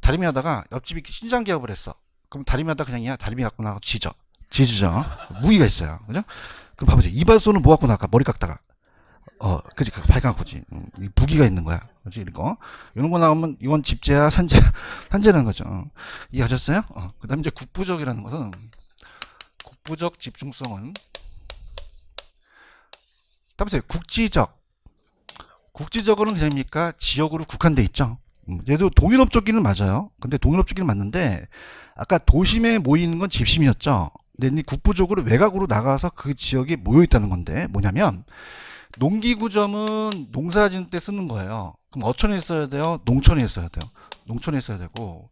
다리미 하다가 옆집이 신장 개업을 했어 그럼 다리미 하다 그냥 야 다리미 갖고 나가 지져 지지죠 무기가 있어요 그죠 그럼 봐보세요 이발소는 뭐 갖고 나갈까 머리 깎다가 어 그지 그 발광 고지 음, 무기가 있는 거야 그지 이거 이런 거 나오면 이건 집재야 산재 산재라는 거죠 이해하셨어요 어, 그다음 이제 국부적이라는 것은 국부적 집중성은 다보세요. 국지적. 국지적으로는 그냥입니까? 지역으로 국한돼 있죠. 음, 얘도 동일업종기는 맞아요. 근데 동일업종기는 맞는데 아까 도심에 모이는 건 집심이었죠. 근데 국부적으로 외곽으로 나가서 그 지역에 모여 있다는 건데 뭐냐면 농기구점은 농사짓는 때 쓰는 거예요. 그럼 어촌에 써야 돼요? 농촌에 써야 돼요? 농촌에 써야 되고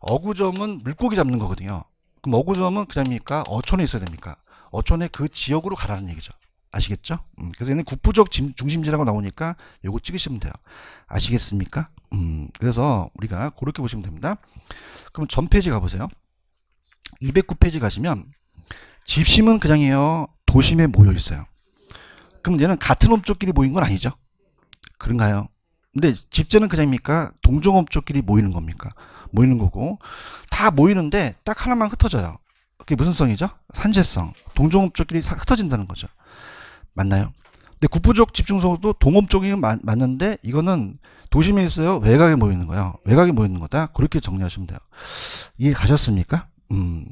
어구점은 물고기 잡는 거거든요. 그럼 어구점은 그냥입니까? 어촌에 있어야 됩니까? 어촌의 그 지역으로 가라는 얘기죠. 아시겠죠? 음, 그래서 얘는 국부적 중심지라고 나오니까 요거 찍으시면 돼요. 아시겠습니까? 음, 그래서 우리가 그렇게 보시면 됩니다. 그럼 전 페이지 가보세요. 209페이지 가시면 집심은 그냥이에요. 도심에 모여 있어요. 그럼 얘는 같은 업종끼리 모인 건 아니죠? 그런가요? 근데 집제는 그냥입니까? 동종업종끼리 모이는 겁니까? 모이는 거고 다 모이는데 딱 하나만 흩어져요. 그게 무슨 성이죠? 산재성. 동종업종끼리 흩어진다는 거죠. 맞나요? 근데 국부적 집중소도 동업 쪽이 맞, 는데 이거는 도심에 있어요. 외곽에 모이는 거예요. 외곽에 모이는 거다. 그렇게 정리하시면 돼요. 이해 가셨습니까? 음.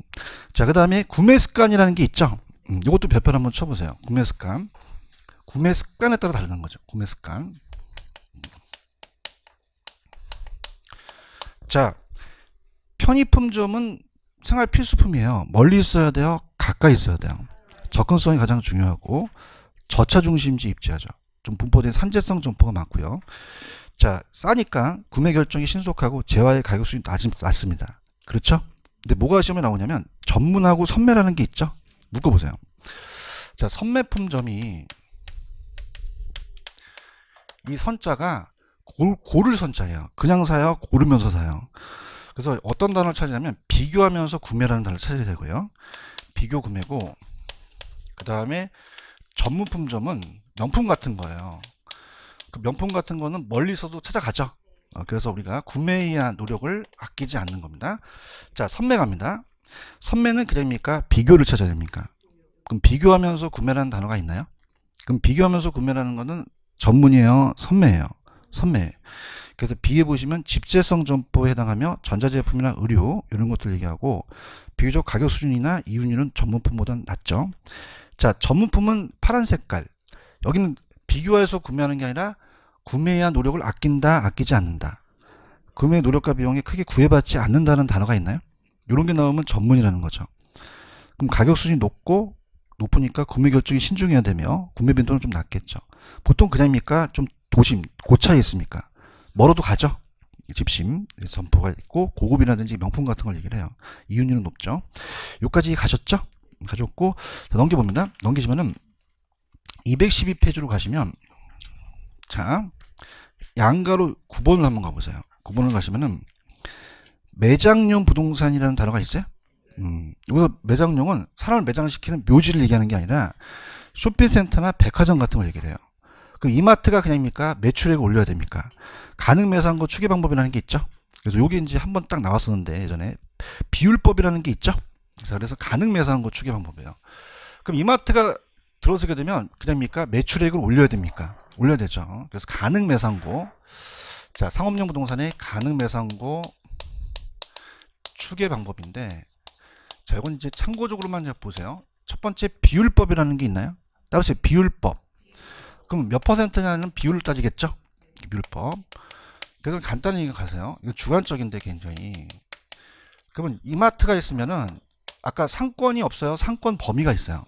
자, 그 다음에 구매 습관이라는 게 있죠. 음, 이것도 별표 한번 쳐보세요. 구매 습관. 구매 습관에 따라 다른 거죠. 구매 습관. 자, 편의품점은 생활 필수품이에요. 멀리 있어야 돼요. 가까이 있어야 돼요. 접근성이 가장 중요하고 저차 중심지 입지하죠. 좀 분포된 산재성 점포가 많고요. 자, 싸니까 구매 결정이 신속하고 재화의 가격 수준이 낮, 낮습니다. 그렇죠? 근데 뭐가 시험에 나오냐면 전문하고 선매라는 게 있죠. 묶어보세요. 자, 선매품점이 이 선자가 골, 고를 선자예요. 그냥 사요, 고르면서 사요. 그래서 어떤 단어를 찾으냐면 비교하면서 구매라는 단어를 찾아야 되고요. 비교 구매고 그 다음에 전문품점은 명품 같은 거예요. 그 명품 같은 거는 멀리서도 찾아가죠. 어, 그래서 우리가 구매에 의한 노력을 아끼지 않는 겁니다. 자, 선매 갑니다. 선매는 그됩니까? 비교를 찾아야 됩니까? 그럼 비교하면서 구매라는 단어가 있나요? 그럼 비교하면서 구매라는 거는 전문이에요? 선매예요? 선매. 그래서 b 해 보시면 집재성 점포에 해당하며 전자제품이나 의류 이런 것들 얘기하고 비교적 가격 수준이나 이윤율은 전문품보다 낮죠. 자 전문품은 파란 색깔 여기는 비교해서 구매하는 게 아니라 구매해야 노력을 아낀다 아끼지 않는다 구매 노력과 비용에 크게 구애받지 않는다는 단어가 있나요? 요런게 나오면 전문이라는 거죠 그럼 가격 수준이 높고 높으니까 구매 결정이 신중해야 되며 구매 빈도는 좀 낮겠죠 보통 그냥입니까? 좀 도심, 고차에 있습니까? 멀어도 가죠 집심, 점포가 있고 고급이라든지 명품 같은 걸 얘기를 해요 이윤율은 높죠 요까지 가셨죠? 가졌고 자, 넘겨봅니다. 넘기시면은 212페이지로 가시면 자 양가로 9번을 한번 가보세요. 9번을 가시면은 매장용 부동산이라는 단어가 있어요. 음, 여기서 매장용은 사람을 매장시키는 묘지를 얘기하는 게 아니라 쇼핑센터나 백화점 같은 걸 얘기를 해요. 그럼 이마트가 그냥입니까? 매출액을 올려야 됩니까? 가능 매상고 추계 방법이라는 게 있죠. 그래서 여기 이제 한번딱 나왔었는데 예전에 비율법이라는 게 있죠. 자, 그래서 가능 매상한거 추계 방법이에요. 그럼 이마트가 들어서게 되면 그냥입니까? 매출액을 올려야 됩니까? 올려야 되죠. 그래서 가능 매상고. 자, 상업용 부동산의 가능 매상고 추계 방법인데 자, 이건 이제 참고적으로만 보세요. 첫 번째 비율법이라는 게 있나요? 따보세요. 비율법. 그럼 몇 퍼센트냐는 비율을 따지겠죠? 비율법. 그래서 간단히 가세요. 이거 주관적인데 굉장히. 그러면 이마트가 있으면은 아까 상권이 없어요. 상권 범위가 있어요.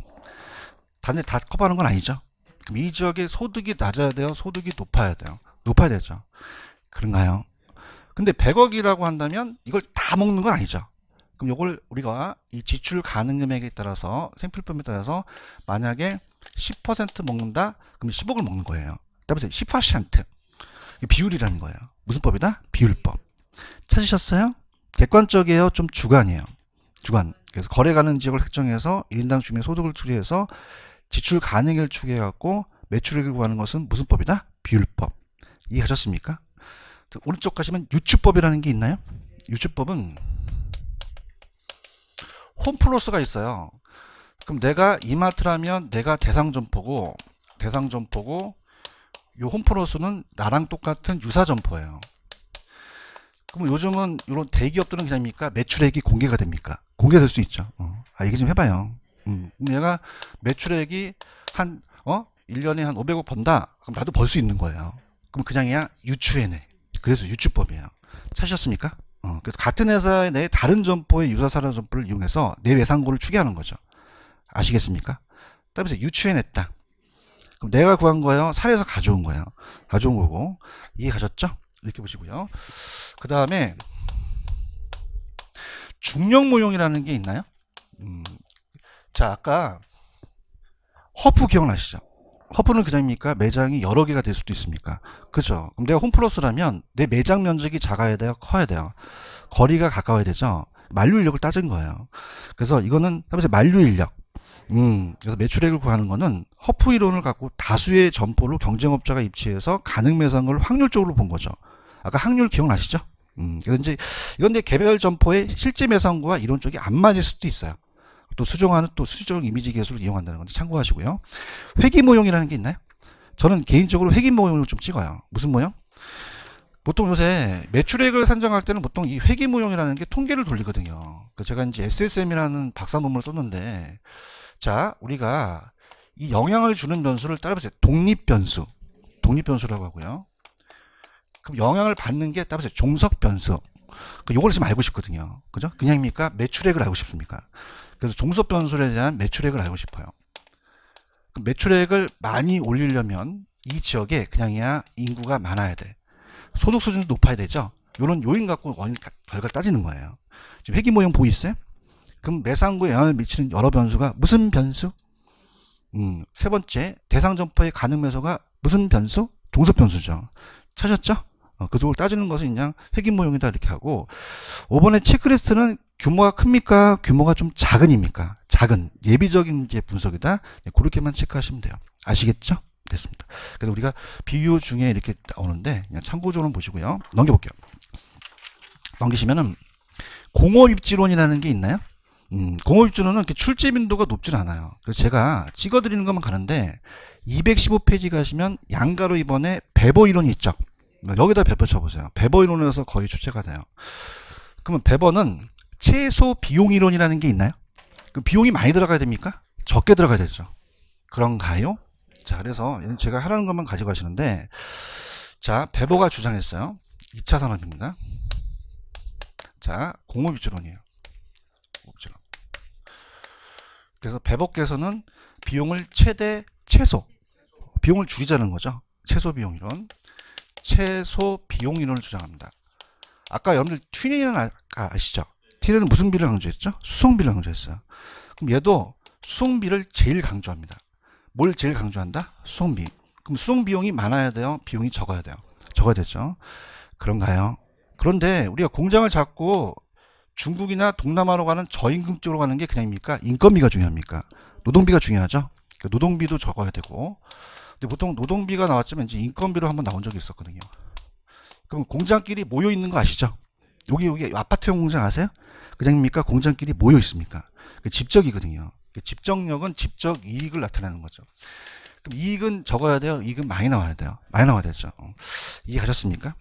단일 다 커버하는 건 아니죠. 그럼 이 지역의 소득이 낮아야 돼요. 소득이 높아야 돼요. 높아야 되죠. 그런가요? 근데 100억이라고 한다면 이걸 다 먹는 건 아니죠. 그럼 이걸 우리가 이 지출 가능 금액에 따라서 샘플품에 따라서 만약에 10% 먹는다 그럼 10억을 먹는 거예요. 따보세요. 10% 비율이라는 거예요. 무슨 법이다? 비율법. 찾으셨어요? 객관적이에요? 좀 주관이에요? 주관. 그래서 거래 가능 지역을 확정해서 1인당 주민 소득을 추리해서 지출 가능액을 추계해갖고 매출액을 구하는 것은 무슨 법이다? 비율법. 이해하셨습니까? 오른쪽 가시면 유추법이라는 게 있나요? 유추법은 홈플러스가 있어요. 그럼 내가 이마트라면 내가 대상점포고 대상점포고 요 홈플러스는 나랑 똑같은 유사점포예요. 그럼 요즘은 이런 대기업들은 그냥입니까? 매출액이 공개가 됩니까? 공개될 수 있죠. 어. 아, 얘기 좀 해봐요. 음. 얘가 매출액이 한, 어? 1년에 한 500억 번다. 그럼 나도 벌 수 있는 거예요. 그럼 그냥 야 유추해내. 그래서 유추법이에요. 찾으셨습니까? 어. 그래서 같은 회사의 내 다른 점포의 유사사라 점포를 이용해서 내 외상고를 추계하는 거죠. 아시겠습니까? 따라서 유추해냈다. 그럼 내가 구한 거예요? 사례에서 가져온 거예요? 가져온 거고. 이해 가셨죠? 이렇게 보시고요. 그 다음에 중력 모형이라는 게 있나요? 음, 자 아까 허프 기억나시죠? 허프는 그냥입니까? 매장이 여러 개가 될 수도 있습니까? 그죠? 그럼 내가 홈플러스라면 내 매장 면적이 작아야 돼요? 커야 돼요? 거리가 가까워야 되죠? 만류 인력을 따진 거예요. 그래서 이거는 하면서 만류 인력. 음, 그래서 매출액을 구하는 거는 허프 이론을 갖고 다수의 점포로 경쟁업자가 입지해서 가능 매상을 확률적으로 본 거죠. 아까 확률 기억나시죠? 음, 그래 이제 건 개별 점포의 실제 매상과 이론 쪽이 안 맞을 수도 있어요. 또 수정하는 또 수정 이미지 기술을 이용한다는 건 참고하시고요. 회기 모형이라는 게 있나요? 저는 개인적으로 회기 모형을 좀 찍어요. 무슨 모형? 보통 요새 매출액을 산정할 때는 보통 이 회계 모형이라는 게 통계를 돌리거든요. 제가 이제 SSM이라는 박사 논문을 썼는데, 자, 우리가 이 영향을 주는 변수를 따라보세요. 독립 변수. 독립 변수라고 하고요. 그럼 영향을 받는 게 따라서 종속 변수. 그러니까 요걸 좀 알고 싶거든요. 그죠? 그냥입니까? 매출액을 알고 싶습니까? 그래서 종속 변수에 대한 매출액을 알고 싶어요. 그럼 매출액을 많이 올리려면 이 지역에 그냥이야 인구가 많아야 돼. 소득 수준도 높아야 되죠. 요런 요인 갖고 원, 결과 따지는 거예요. 지금 회기 모형 보이세요? 그럼 매상구에 영향을 미치는 여러 변수가 무슨 변수? 음, 세 번째 대상 점포의 가능 매수가 무슨 변수? 종속 변수죠. 찾았죠? 어, 그쪽을 따지는 것은 그냥 획인 모형이다 이렇게 하고 5번의 체크리스트는 규모가 큽니까? 규모가 좀 작은입니까? 작은 예비적인 이 분석이다. 네, 그렇게만 체크하시면 돼요. 아시겠죠? 됐습니다. 그래서 우리가 비유 중에 이렇게 나오는데 그냥 참고적으로 보시고요. 넘겨볼게요. 넘기시면은 공업 입지론이라는 게 있나요? 음, 공업 입지론은 출제 빈도가 높진 않아요. 그래서 제가 찍어드리는 것만 가는데 215페이지 가시면 양가로 이번에 배보 이론이 있죠. 여기다 배버 쳐보세요. 배버 이론에서 거의 출제가 돼요. 그러면 배버는 최소 비용 이론이라는 게 있나요? 그 비용이 많이 들어가야 됩니까? 적게 들어가야 되죠. 그런가요? 자, 그래서 얘는 제가 하라는 것만 가지고 가시는데, 자, 배버가 주장했어요. 2차 산업입니다. 자, 공업 입주론이에요. 공업주론. 그래서 배버께서는 비용을 최대 최소, 비용을 줄이자는 거죠. 최소 비용 이론. 최소 비용 인원을 주장합니다. 아까 여러분들 튀는 아, 아 아시죠? 튜닝은 무슨 비를 강조했죠? 수송비를 강조했어요. 그럼 얘도 수송비를 제일 강조합니다. 뭘 제일 강조한다? 수송비. 그럼 수송 비용이 많아야 돼요? 비용이 적어야 돼요? 적어야 되죠. 그런가요? 그런데 우리가 공장을 잡고 중국이나 동남아로 가는 저임금 쪽으로 가는 게 그냥입니까? 인건비가 중요합니까? 노동비가 중요하죠. 그러니까 노동비도 적어야 되고 근데 보통 노동비가 나왔지만 이제 인건비로 한번 나온 적이 있었거든요. 그럼 공장끼리 모여 있는 거 아시죠? 여기 여기 아파트형 공장 아세요? 그장입니까? 공장끼리 모여 있습니까? 그 집적이거든요. 그 집적력은 집적 이익을 나타내는 거죠. 그럼 이익은 적어야 돼요. 이익은 많이 나와야 돼요. 많이 나와야 되죠. 어. 이해하셨습니까?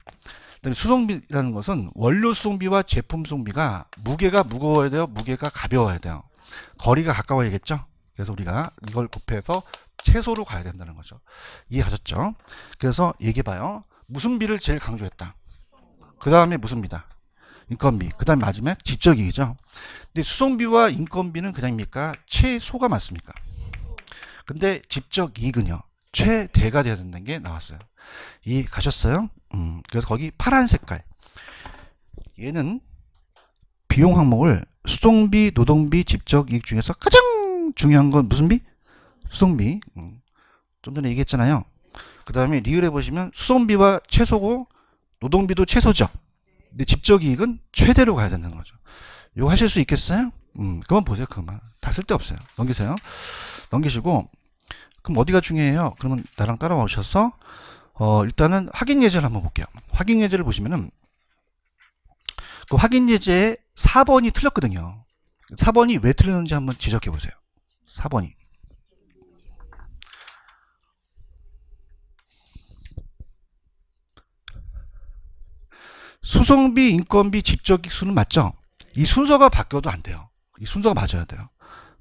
그다음에 수송비라는 것은 원료 수송비와 제품 수송비가 무게가 무거워야 돼요. 무게가 가벼워야 돼요. 거리가 가까워야겠죠. 그래서 우리가 이걸 곱해서 최소로 가야 된다는 거죠. 이해하셨죠? 그래서 얘기해봐요. 무슨 비를 제일 강조했다. 그 다음에 무슨 비다. 인건비. 그 다음에 마지막 에 지적이익이죠. 근데 수송비와 인건비는 그냥입니까? 최소가 맞습니까? 근데 집적이익은요. 최대가 되어야 된다는 게 나왔어요. 이 가셨어요? 음, 그래서 거기 파란 색깔. 얘는 비용 항목을 수송비, 노동비, 집적이익 중에서 가장 중요한 건 무슨 비? 수송비. 음. 좀 전에 얘기했잖아요. 그 다음에 리을에 보시면 수송비와 최소고 노동비도 최소죠. 근데 집적이익은 최대로 가야 된다는 거죠. 이거 하실 수 있겠어요? 음, 그만 보세요. 그만. 다 쓸데없어요. 넘기세요. 넘기시고 그럼 어디가 중요해요? 그러면 나랑 따라와 오셔서 어, 일단은 확인 예제를 한번 볼게요. 확인 예제를 보시면은 그 확인 예제에 4번이 틀렸거든요. 4번이 왜 틀렸는지 한번 지적해 보세요. 4번이. 수송비, 인건비, 집적익 수는 맞죠? 이 순서가 바뀌어도 안 돼요. 이 순서가 맞아야 돼요.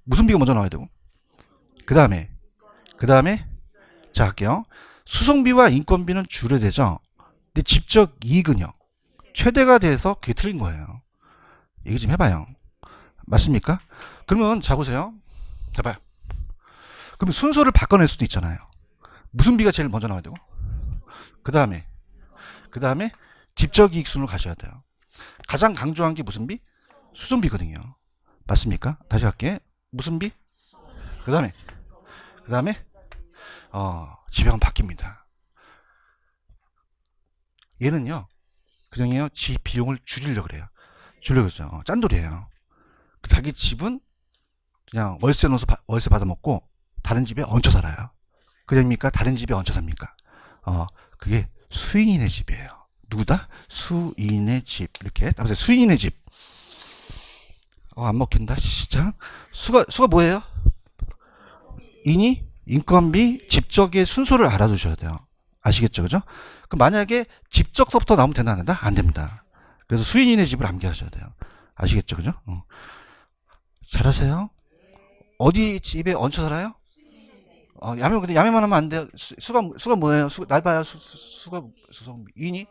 무슨 비가 먼저 나와야 되고. 그 다음에, 그 다음에, 자, 할게요. 수송비와 인건비는 줄여야 되죠? 근데 집적 이익은요? 최대가 돼서 그게 틀린 거예요. 얘기 좀 해봐요. 맞습니까? 그러면 자 보세요. 자 봐요. 그럼 순서를 바꿔낼 수도 있잖아요. 무슨 비가 제일 먼저 나와야 되고? 그 다음에, 그 다음에 집적 이익순으로 가셔야 돼요. 가장 강조한 게 무슨 비? 수준비거든요. 맞습니까? 다시 할게. 무슨 비? 그 다음에, 그 다음에, 어, 지표가 바뀝니다. 얘는요, 그에요지 비용을 줄이려고 그래요. 줄려고 했어요. 어, 짠돌이에요. 그 자기 집은 그냥 월세 넣어서 바, 월세 받아먹고 다른 집에 얹혀 살아요. 그러니까 다른 집에 얹혀 삽니까? 어, 그게 수인인의 집이에요. 누구다? 수인의 집. 이렇게. 따라서 수인의 집. 어, 안 먹힌다. 시작 수가, 수가 뭐예요? 인이 인건비 집적의 순서를 알아두셔야 돼요. 아시겠죠? 그죠? 그럼 만약에 집적서부터 나오면 되나 안 된다? 안 됩니다. 그래서 수인인의 집을 암기하셔야 돼요. 아시겠죠? 그죠? 어. 잘하세요? 어디 집에 얹혀 살아요? 어, 야매, 근데 야매만 하면 안 돼요. 수, 가 수가 뭐예요? 수, 날 봐요. 수, 수, 수가, 수성, 인이?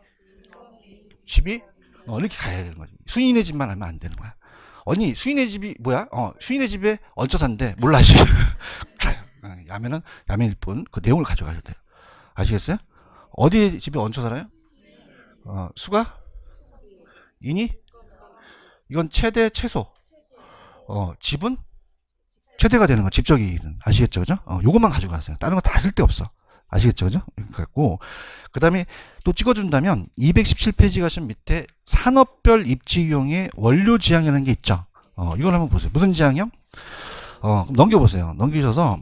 집이 어, 이렇게 가야 되는 거지. 수인의 집만 하면 안 되는 거야. 언니 수인의 집이 뭐야? 어 수인의 집에 얹혀 산대. 몰라 지 어, 야매는 야매일 뿐 그 내용을 가져가셔도 돼요. 아시겠어요? 어디 집에 얹혀 살아요? 어, 수가 인이 이건 최대 최소 어 집은 최대가 되는 거집적이 아시겠죠 그죠? 어, 요것만 가져가세요. 다른 거 다 쓸데 없어. 아시겠죠? 그죠? 갖고 그다음에 또 찍어준다면 217페이지 가신 밑에 산업별 입지 유형의 원료 지향이라는 게 있죠. 어, 이걸 한번 보세요. 무슨 지향형 어, 그럼 넘겨보세요. 넘기셔서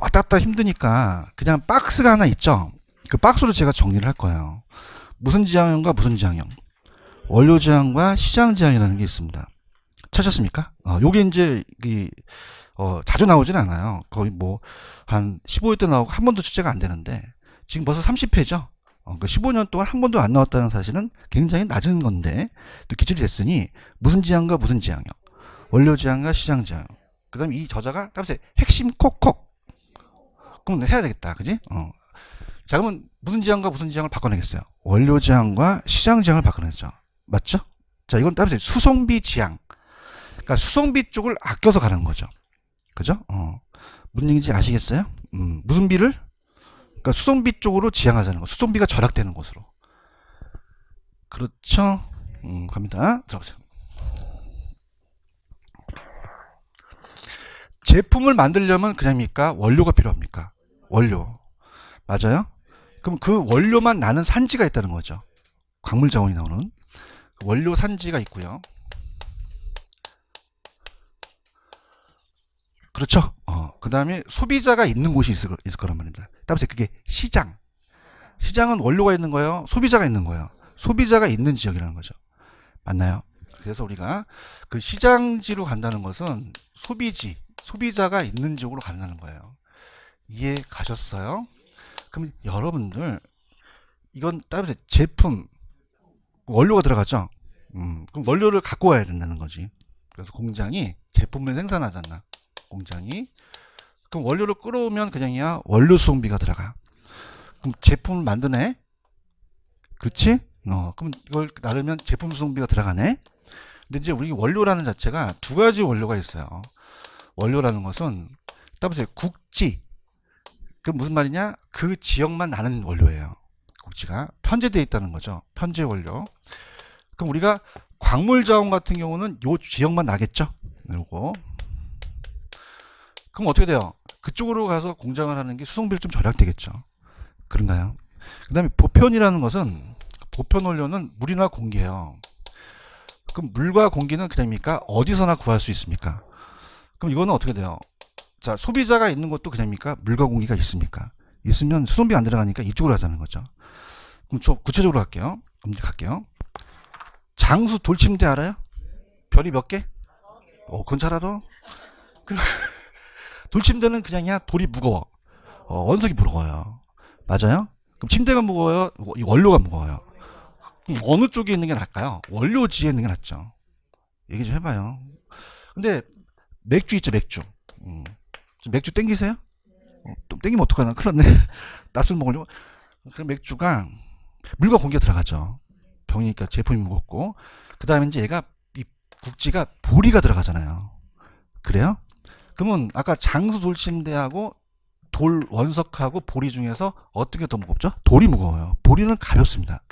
왔다 갔다 힘드니까 그냥 박스가 하나 있죠. 그 박스로 제가 정리를 할 거예요. 무슨 지향형과 무슨 지향형, 원료 지향과 시장 지향이라는 게 있습니다. 찾으셨습니까? 어, 요게 이제 이 어, 자주 나오진 않아요. 거의 뭐, 한 15일 때 나오고 한 번도 출제가 안 되는데, 지금 벌써 30회죠? 어, 그 그러니까 15년 동안 한 번도 안 나왔다는 사실은 굉장히 낮은 건데, 또 기출이 됐으니, 무슨 지향과 무슨 지향이요? 원료 지향과 시장 지향. 그 다음 에이 저자가, 값에 핵심 콕콕. 그럼 해야 되겠다. 그지? 어. 자, 그러면 무슨 지향과 무슨 지향을 바꿔내겠어요? 원료 지향과 시장 지향을 바꿔내죠. 맞죠? 자, 이건 따로 수송비 지향. 그러니까 수송비 쪽을 아껴서 가는 거죠. 그죠? 어. 무슨 얘기인지 아시겠어요? 음, 무슨 비를? 그러니까 수송비 쪽으로 지향하자는 거. 수송비가 절약되는 곳으로. 그렇죠? 음, 갑니다. 들어보세요. 제품을 만들려면 그냥입니까? 원료가 필요합니까? 원료. 맞아요? 그럼 그 원료만 나는 산지가 있다는 거죠. 광물 자원이 나오는. 원료 산지가 있고요. 그렇죠. 어, 그 다음에 소비자가 있는 곳이 있을, 있을 거란 말입니다. 따보세 그게 시장. 시장은 원료가 있는 거예요. 소비자가 있는 거예요. 소비자가 있는 지역이라는 거죠. 맞나요? 그래서 우리가 그 시장지로 간다는 것은 소비지, 소비자가 있는 지역으로 간다는 거예요. 이해 가셨어요? 그럼 여러분들 이건 따라서 제품 원료가 들어가죠. 음, 그럼 원료를 갖고 와야 된다는 거지. 그래서 공장이 제품을 생산하잖아. 공장이 그럼 원료를 끌어오면 그냥이야 원료 수송비가 들어가 그럼 제품을 만드네 그치 어 그럼 이걸 나르면 제품 수송비가 들어가네 근데 이제 우리 원료라는 자체가 두 가지 원료가 있어요 원료라는 것은 따보세요 국지 그 무슨 말이냐 그 지역만 나는 원료예요 국지가 편제되어 있다는 거죠 편제 원료 그럼 우리가 광물 자원 같은 경우는 요 지역만 나겠죠 그리고 그럼 어떻게 돼요? 그쪽으로 가서 공장을 하는 게 수송비를 좀 절약되겠죠. 그런가요? 그 다음에 보편이라는 것은 보편 원료는 물이나 공기예요. 그럼 물과 공기는 그냥입니까? 어디서나 구할 수 있습니까? 그럼 이거는 어떻게 돼요? 자 소비자가 있는 것도 그냥입니까? 물과 공기가 있습니까? 있으면 수송비 안 들어가니까 이쪽으로 하자는 거죠. 그럼 좀 구체적으로 할게요. 그럼 갈게요. 장수 돌침대 알아요? 별이 몇 개? 어, 그건 잘 알아. 그럼 돌침대는 그냥이야 돌이 무거워. 어, 원석이 무거워요. 맞아요? 그럼 침대가 무거워요? 원료가 무거워요? 어느 쪽에 있는 게 낫까요? 원료지에 있는 게 낫죠. 얘기 좀 해봐요. 근데 맥주 있죠, 맥주. 음. 맥주 땡기세요? 어, 또 땡기면 어떡하나? 큰일 났네. 낯술 먹으려고. 그럼 맥주가 물과 공기가 들어가죠. 병이니까 제품이 무겁고. 그 다음에 이제 얘가 이 국지가 보리가 들어가잖아요. 그래요? 그러면 아까 장수 돌침대하고 돌 원석하고 보리 중에서 어떻게 더 무겁죠? 돌이 무거워요. 보리는 가볍습니다.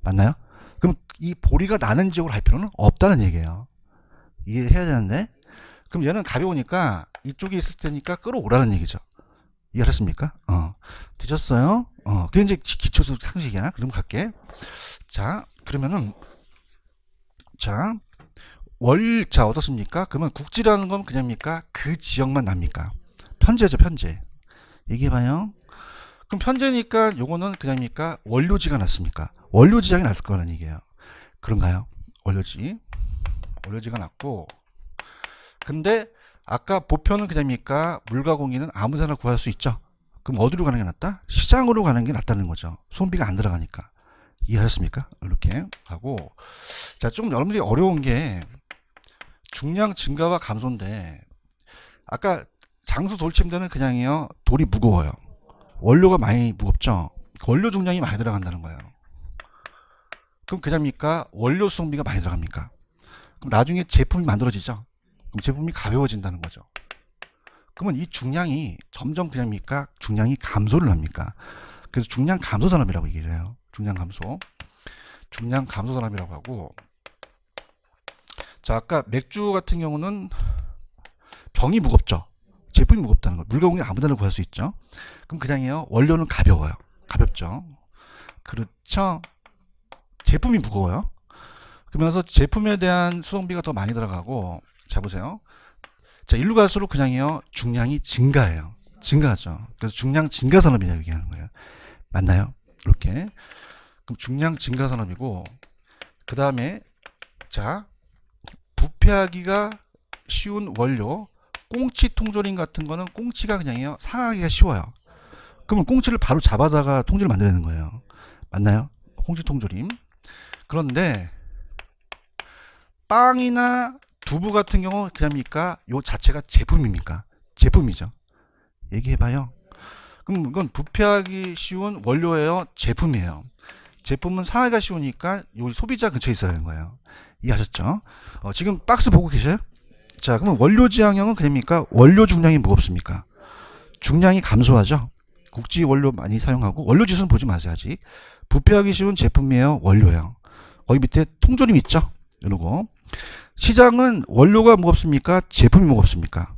맞나요? 그럼 이 보리가 나는 지역으로 할 필요는 없다는 얘기예요. 이해해야 되는데 그럼 얘는 가벼우니까 이쪽에 있을 테니까 끌어오라는 얘기죠. 이해하셨습니까? 어. 되셨어요? 어. 그게 이제 기초 상식이야. 그럼 갈게. 자, 그러면은 자, 월, 자, 어떻습니까? 그러면 국지라는 건 그냥입니까? 그 지역만 납니까? 편제죠, 편제. 얘기해봐요. 그럼 편제니까 요거는 그냥입니까? 원료지가 났습니까? 원료지장이 났을 거라는 얘기예요. 그런가요? 원료지. 원료지가 났고. 근데 아까 보편은 그냥입니까? 물과 공기는 아무 데나 구할 수 있죠. 그럼 어디로 가는 게 낫다? 시장으로 가는 게 낫다는 거죠. 손비가 안 들어가니까. 이해하셨습니까? 이렇게 하고. 자, 좀 여러분들이 어려운 게 중량 증가와 감소인데 아까 장수 돌침대는 그냥이요 돌이 무거워요 원료가 많이 무겁죠 원료 중량이 많이 들어간다는 거예요 그럼 그냥입니까 원료 수송비가 많이 들어갑니까 그럼 나중에 제품이 만들어지죠 그럼 제품이 가벼워진다는 거죠 그러면 이 중량이 점점 그냥입니까 중량이 감소를 합니까 그래서 중량 감소 산업이라고 얘기를 해요 중량 감소 중량 감소 산업이라고 하고 자 아까 맥주 같은 경우는 병이 무겁죠. 제품이 무겁다는 거. 물건이 아무데나 구할 수 있죠. 그럼 그냥이요. 원료는 가벼워요. 가볍죠. 그렇죠. 제품이 무거워요. 그러면서 제품에 대한 수송비가 더 많이 들어가고 자 보세요. 자 일로 갈수록 그냥이요. 중량이 증가해요. 증가하죠. 그래서 중량 증가 산업이냐 얘기하는 거예요. 맞나요? 이렇게. 그럼 중량 증가 산업이고 그 다음에 자 부패하기가 쉬운 원료 꽁치 통조림 같은 거는 꽁치가 그냥 상하기가 쉬워요 그러면 꽁치를 바로 잡아다가 통조림 만들어내는 거예요 맞나요? 꽁치 통조림 그런데 빵이나 두부 같은 경우 그냥입니까? 요 자체가 제품입니까? 제품이죠 얘기해봐요 그럼 이건 부패하기 쉬운 원료예요 제품이에요 제품은 상하기가 쉬우니까 요 소비자 근처에 있어야 하는 거예요 이해하셨죠? 어, 지금 박스 보고 계세요? 자, 그러면 원료 지향형은 그니까 원료 중량이 무겁습니까? 중량이 감소하죠? 국지 원료 많이 사용하고 원료 지수는 보지 마세요 아직 부패하기 쉬운 제품이에요 원료형 거기 밑에 통조림 있죠 이러고 시장은 원료가 무겁습니까 제품이 무겁습니까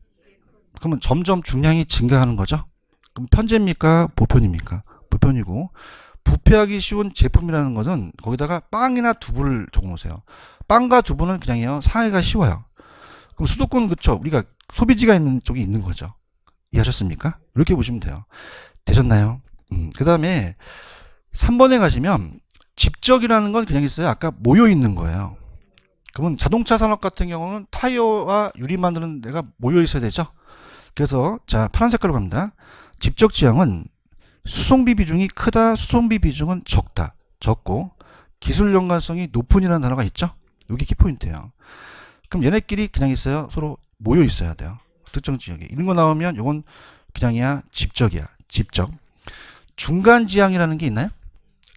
그러면 점점 중량이 증가하는 거죠 그럼 편제입니까 보편입니까 보편이고 부패하기 쉬운 제품이라는 것은 거기다가 빵이나 두부를 적어놓으세요 빵과 두부는 그냥요 사회가 쉬워요. 그럼 수도권은 그쵸? 우리가 소비지가 있는 쪽이 있는 거죠. 이해하셨습니까? 이렇게 보시면 돼요. 되셨나요? 음, 그 다음에 3번에 가시면 집적이라는 건 그냥 있어요. 아까 모여 있는 거예요. 그러면 자동차 산업 같은 경우는 타이어와 유리 만드는 데가 모여 있어야 되죠. 그래서 자 파란 색깔로 갑니다. 집적 지형은 수송비 비중이 크다, 수송비 비중은 적다, 적고 기술 연관성이 높은이라는 단어가 있죠. 여기 키포인트예요. 그럼 얘네끼리 그냥 있어요. 서로 모여 있어야 돼요. 특정 지역에. 이런 거 나오면 이건 그냥이야. 집적이야. 집적. 중간 지향이라는 게 있나요?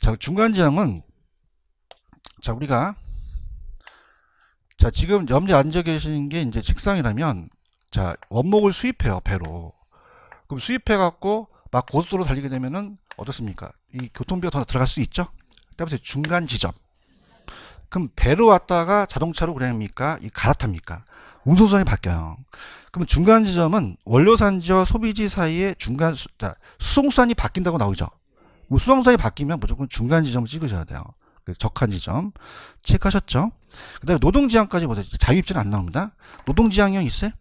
자, 중간 지향은 자, 우리가 자, 지금 염지 앉아 계시는 게 이제 책상이라면 자, 원목을 수입해요. 배로. 그럼 수입해 갖고 막 고속도로 달리게 되면은 어떻습니까? 이 교통비가 더 들어갈 수 있죠? 그다음에 중간 지점. 그럼 배로 왔다가 자동차로 그럽니까? 이 갈아탑니까? 운송선이 바뀌어요. 그럼 중간 지점은 원료산지와 소비지 사이에 중간 수, 자, 수송선이 바뀐다고 나오죠. 뭐 수송선이 바뀌면 무조건 중간 지점을 찍으셔야 돼요. 그 적한 지점 체크하셨죠? 그 다음에 노동지향까지 보세요. 자유입지는 안 나옵니다. 노동지향형 있어요?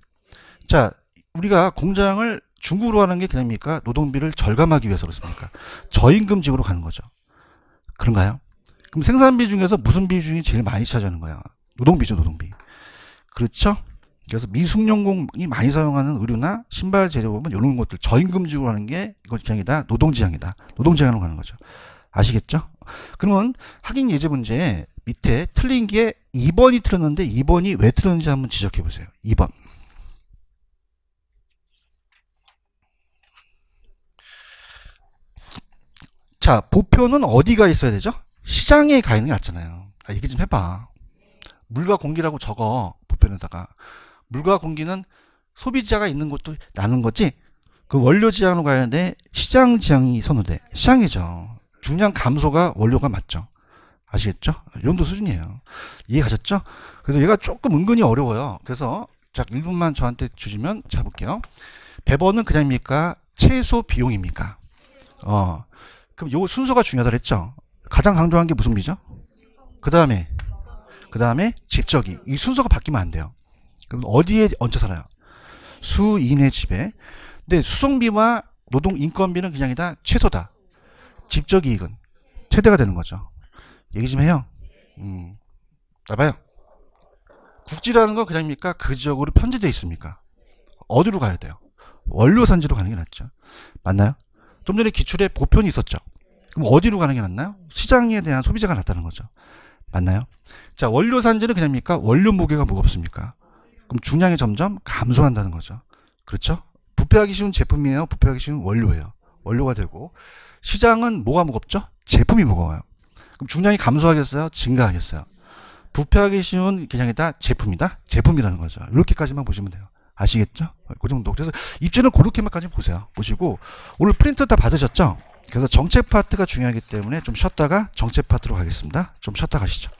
자, 우리가 공장을 중국으로 하는 게 그럽니까? 노동비를 절감하기 위해서 그렇습니까? 저임금직으로 가는 거죠. 그런가요? 그럼 생산비 중에서 무슨 비중이 제일 많이 차지하는 거야? 노동비죠, 노동비. 그렇죠? 그래서 미숙연공이 많이 사용하는 의류나 신발 재료 보면 이런 것들 저임금지으로 하는 게 이거 지향이다 노동 지향이다 노동 지향으로 가는 거죠 아시겠죠 그러면 학인 예제 문제 밑에 틀린 게 2번이 틀렸는데 2번이 왜 틀렸는지 한번 지적해 보세요 2번 자 보표는 어디가 있어야 되죠 시장에 가는 있게 낫잖아요. 아, 얘기 좀 해봐. 물과 공기라고 적어 보편에다가 물과 공기는 소비자가 있는 것도 나는 거지. 그 원료 지향으로 가야 되는데, 시장 지향이 선호돼. 시장이죠. 중량 감소가 원료가 맞죠. 아시겠죠? 이 정도 수준이에요. 이해 가셨죠? 그래서 얘가 조금 은근히 어려워요. 그래서 자 1분만 저한테 주시면 잡을게요. 배번은 그냥입니까? 최소 비용입니까? 어. 그럼 요 순서가 중요하다 그랬죠? 가장 강조한 게 무슨 비죠? 그 다음에 그 다음에 집적이 이 순서가 바뀌면 안 돼요. 그럼 어디에 얹혀 살아요? 수인의 집에. 근데 수송비와 노동 인건비는 그냥이다 최소다. 집적 이익은 최대가 되는 거죠. 얘기 좀 해요. 음, 나봐요. 국지라는 건 그냥입니까? 그 지역으로 편지돼 있습니까? 어디로 가야 돼요? 원료 산지로 가는 게 낫죠. 맞나요? 좀 전에 기출에 보편이 있었죠. 그럼 어디로 가는 게 낫나요? 시장에 대한 소비자가 낫다는 거죠. 맞나요? 자, 원료 산지는 그냥입니까? 원료 무게가 무겁습니까? 그럼 중량이 점점 감소한다는 거죠. 그렇죠? 부패하기 쉬운 제품이에요. 부패하기 쉬운 원료예요. 원료가 되고 시장은 뭐가 무겁죠? 제품이 무거워요. 그럼 중량이 감소하겠어요? 증가하겠어요? 부패하기 쉬운 개념이다 제품이다 제품이라는 거죠 이렇게까지만 보시면 돼요 아시겠죠? 그 정도. 그래서 입지는 그렇게만까지 보세요. 보시고 오늘 프린트 다 받으셨죠? 그래서 정책 파트가 중요하기 때문에 좀 쉬었다가 정책 파트로 가겠습니다. 좀 쉬었다 가시죠.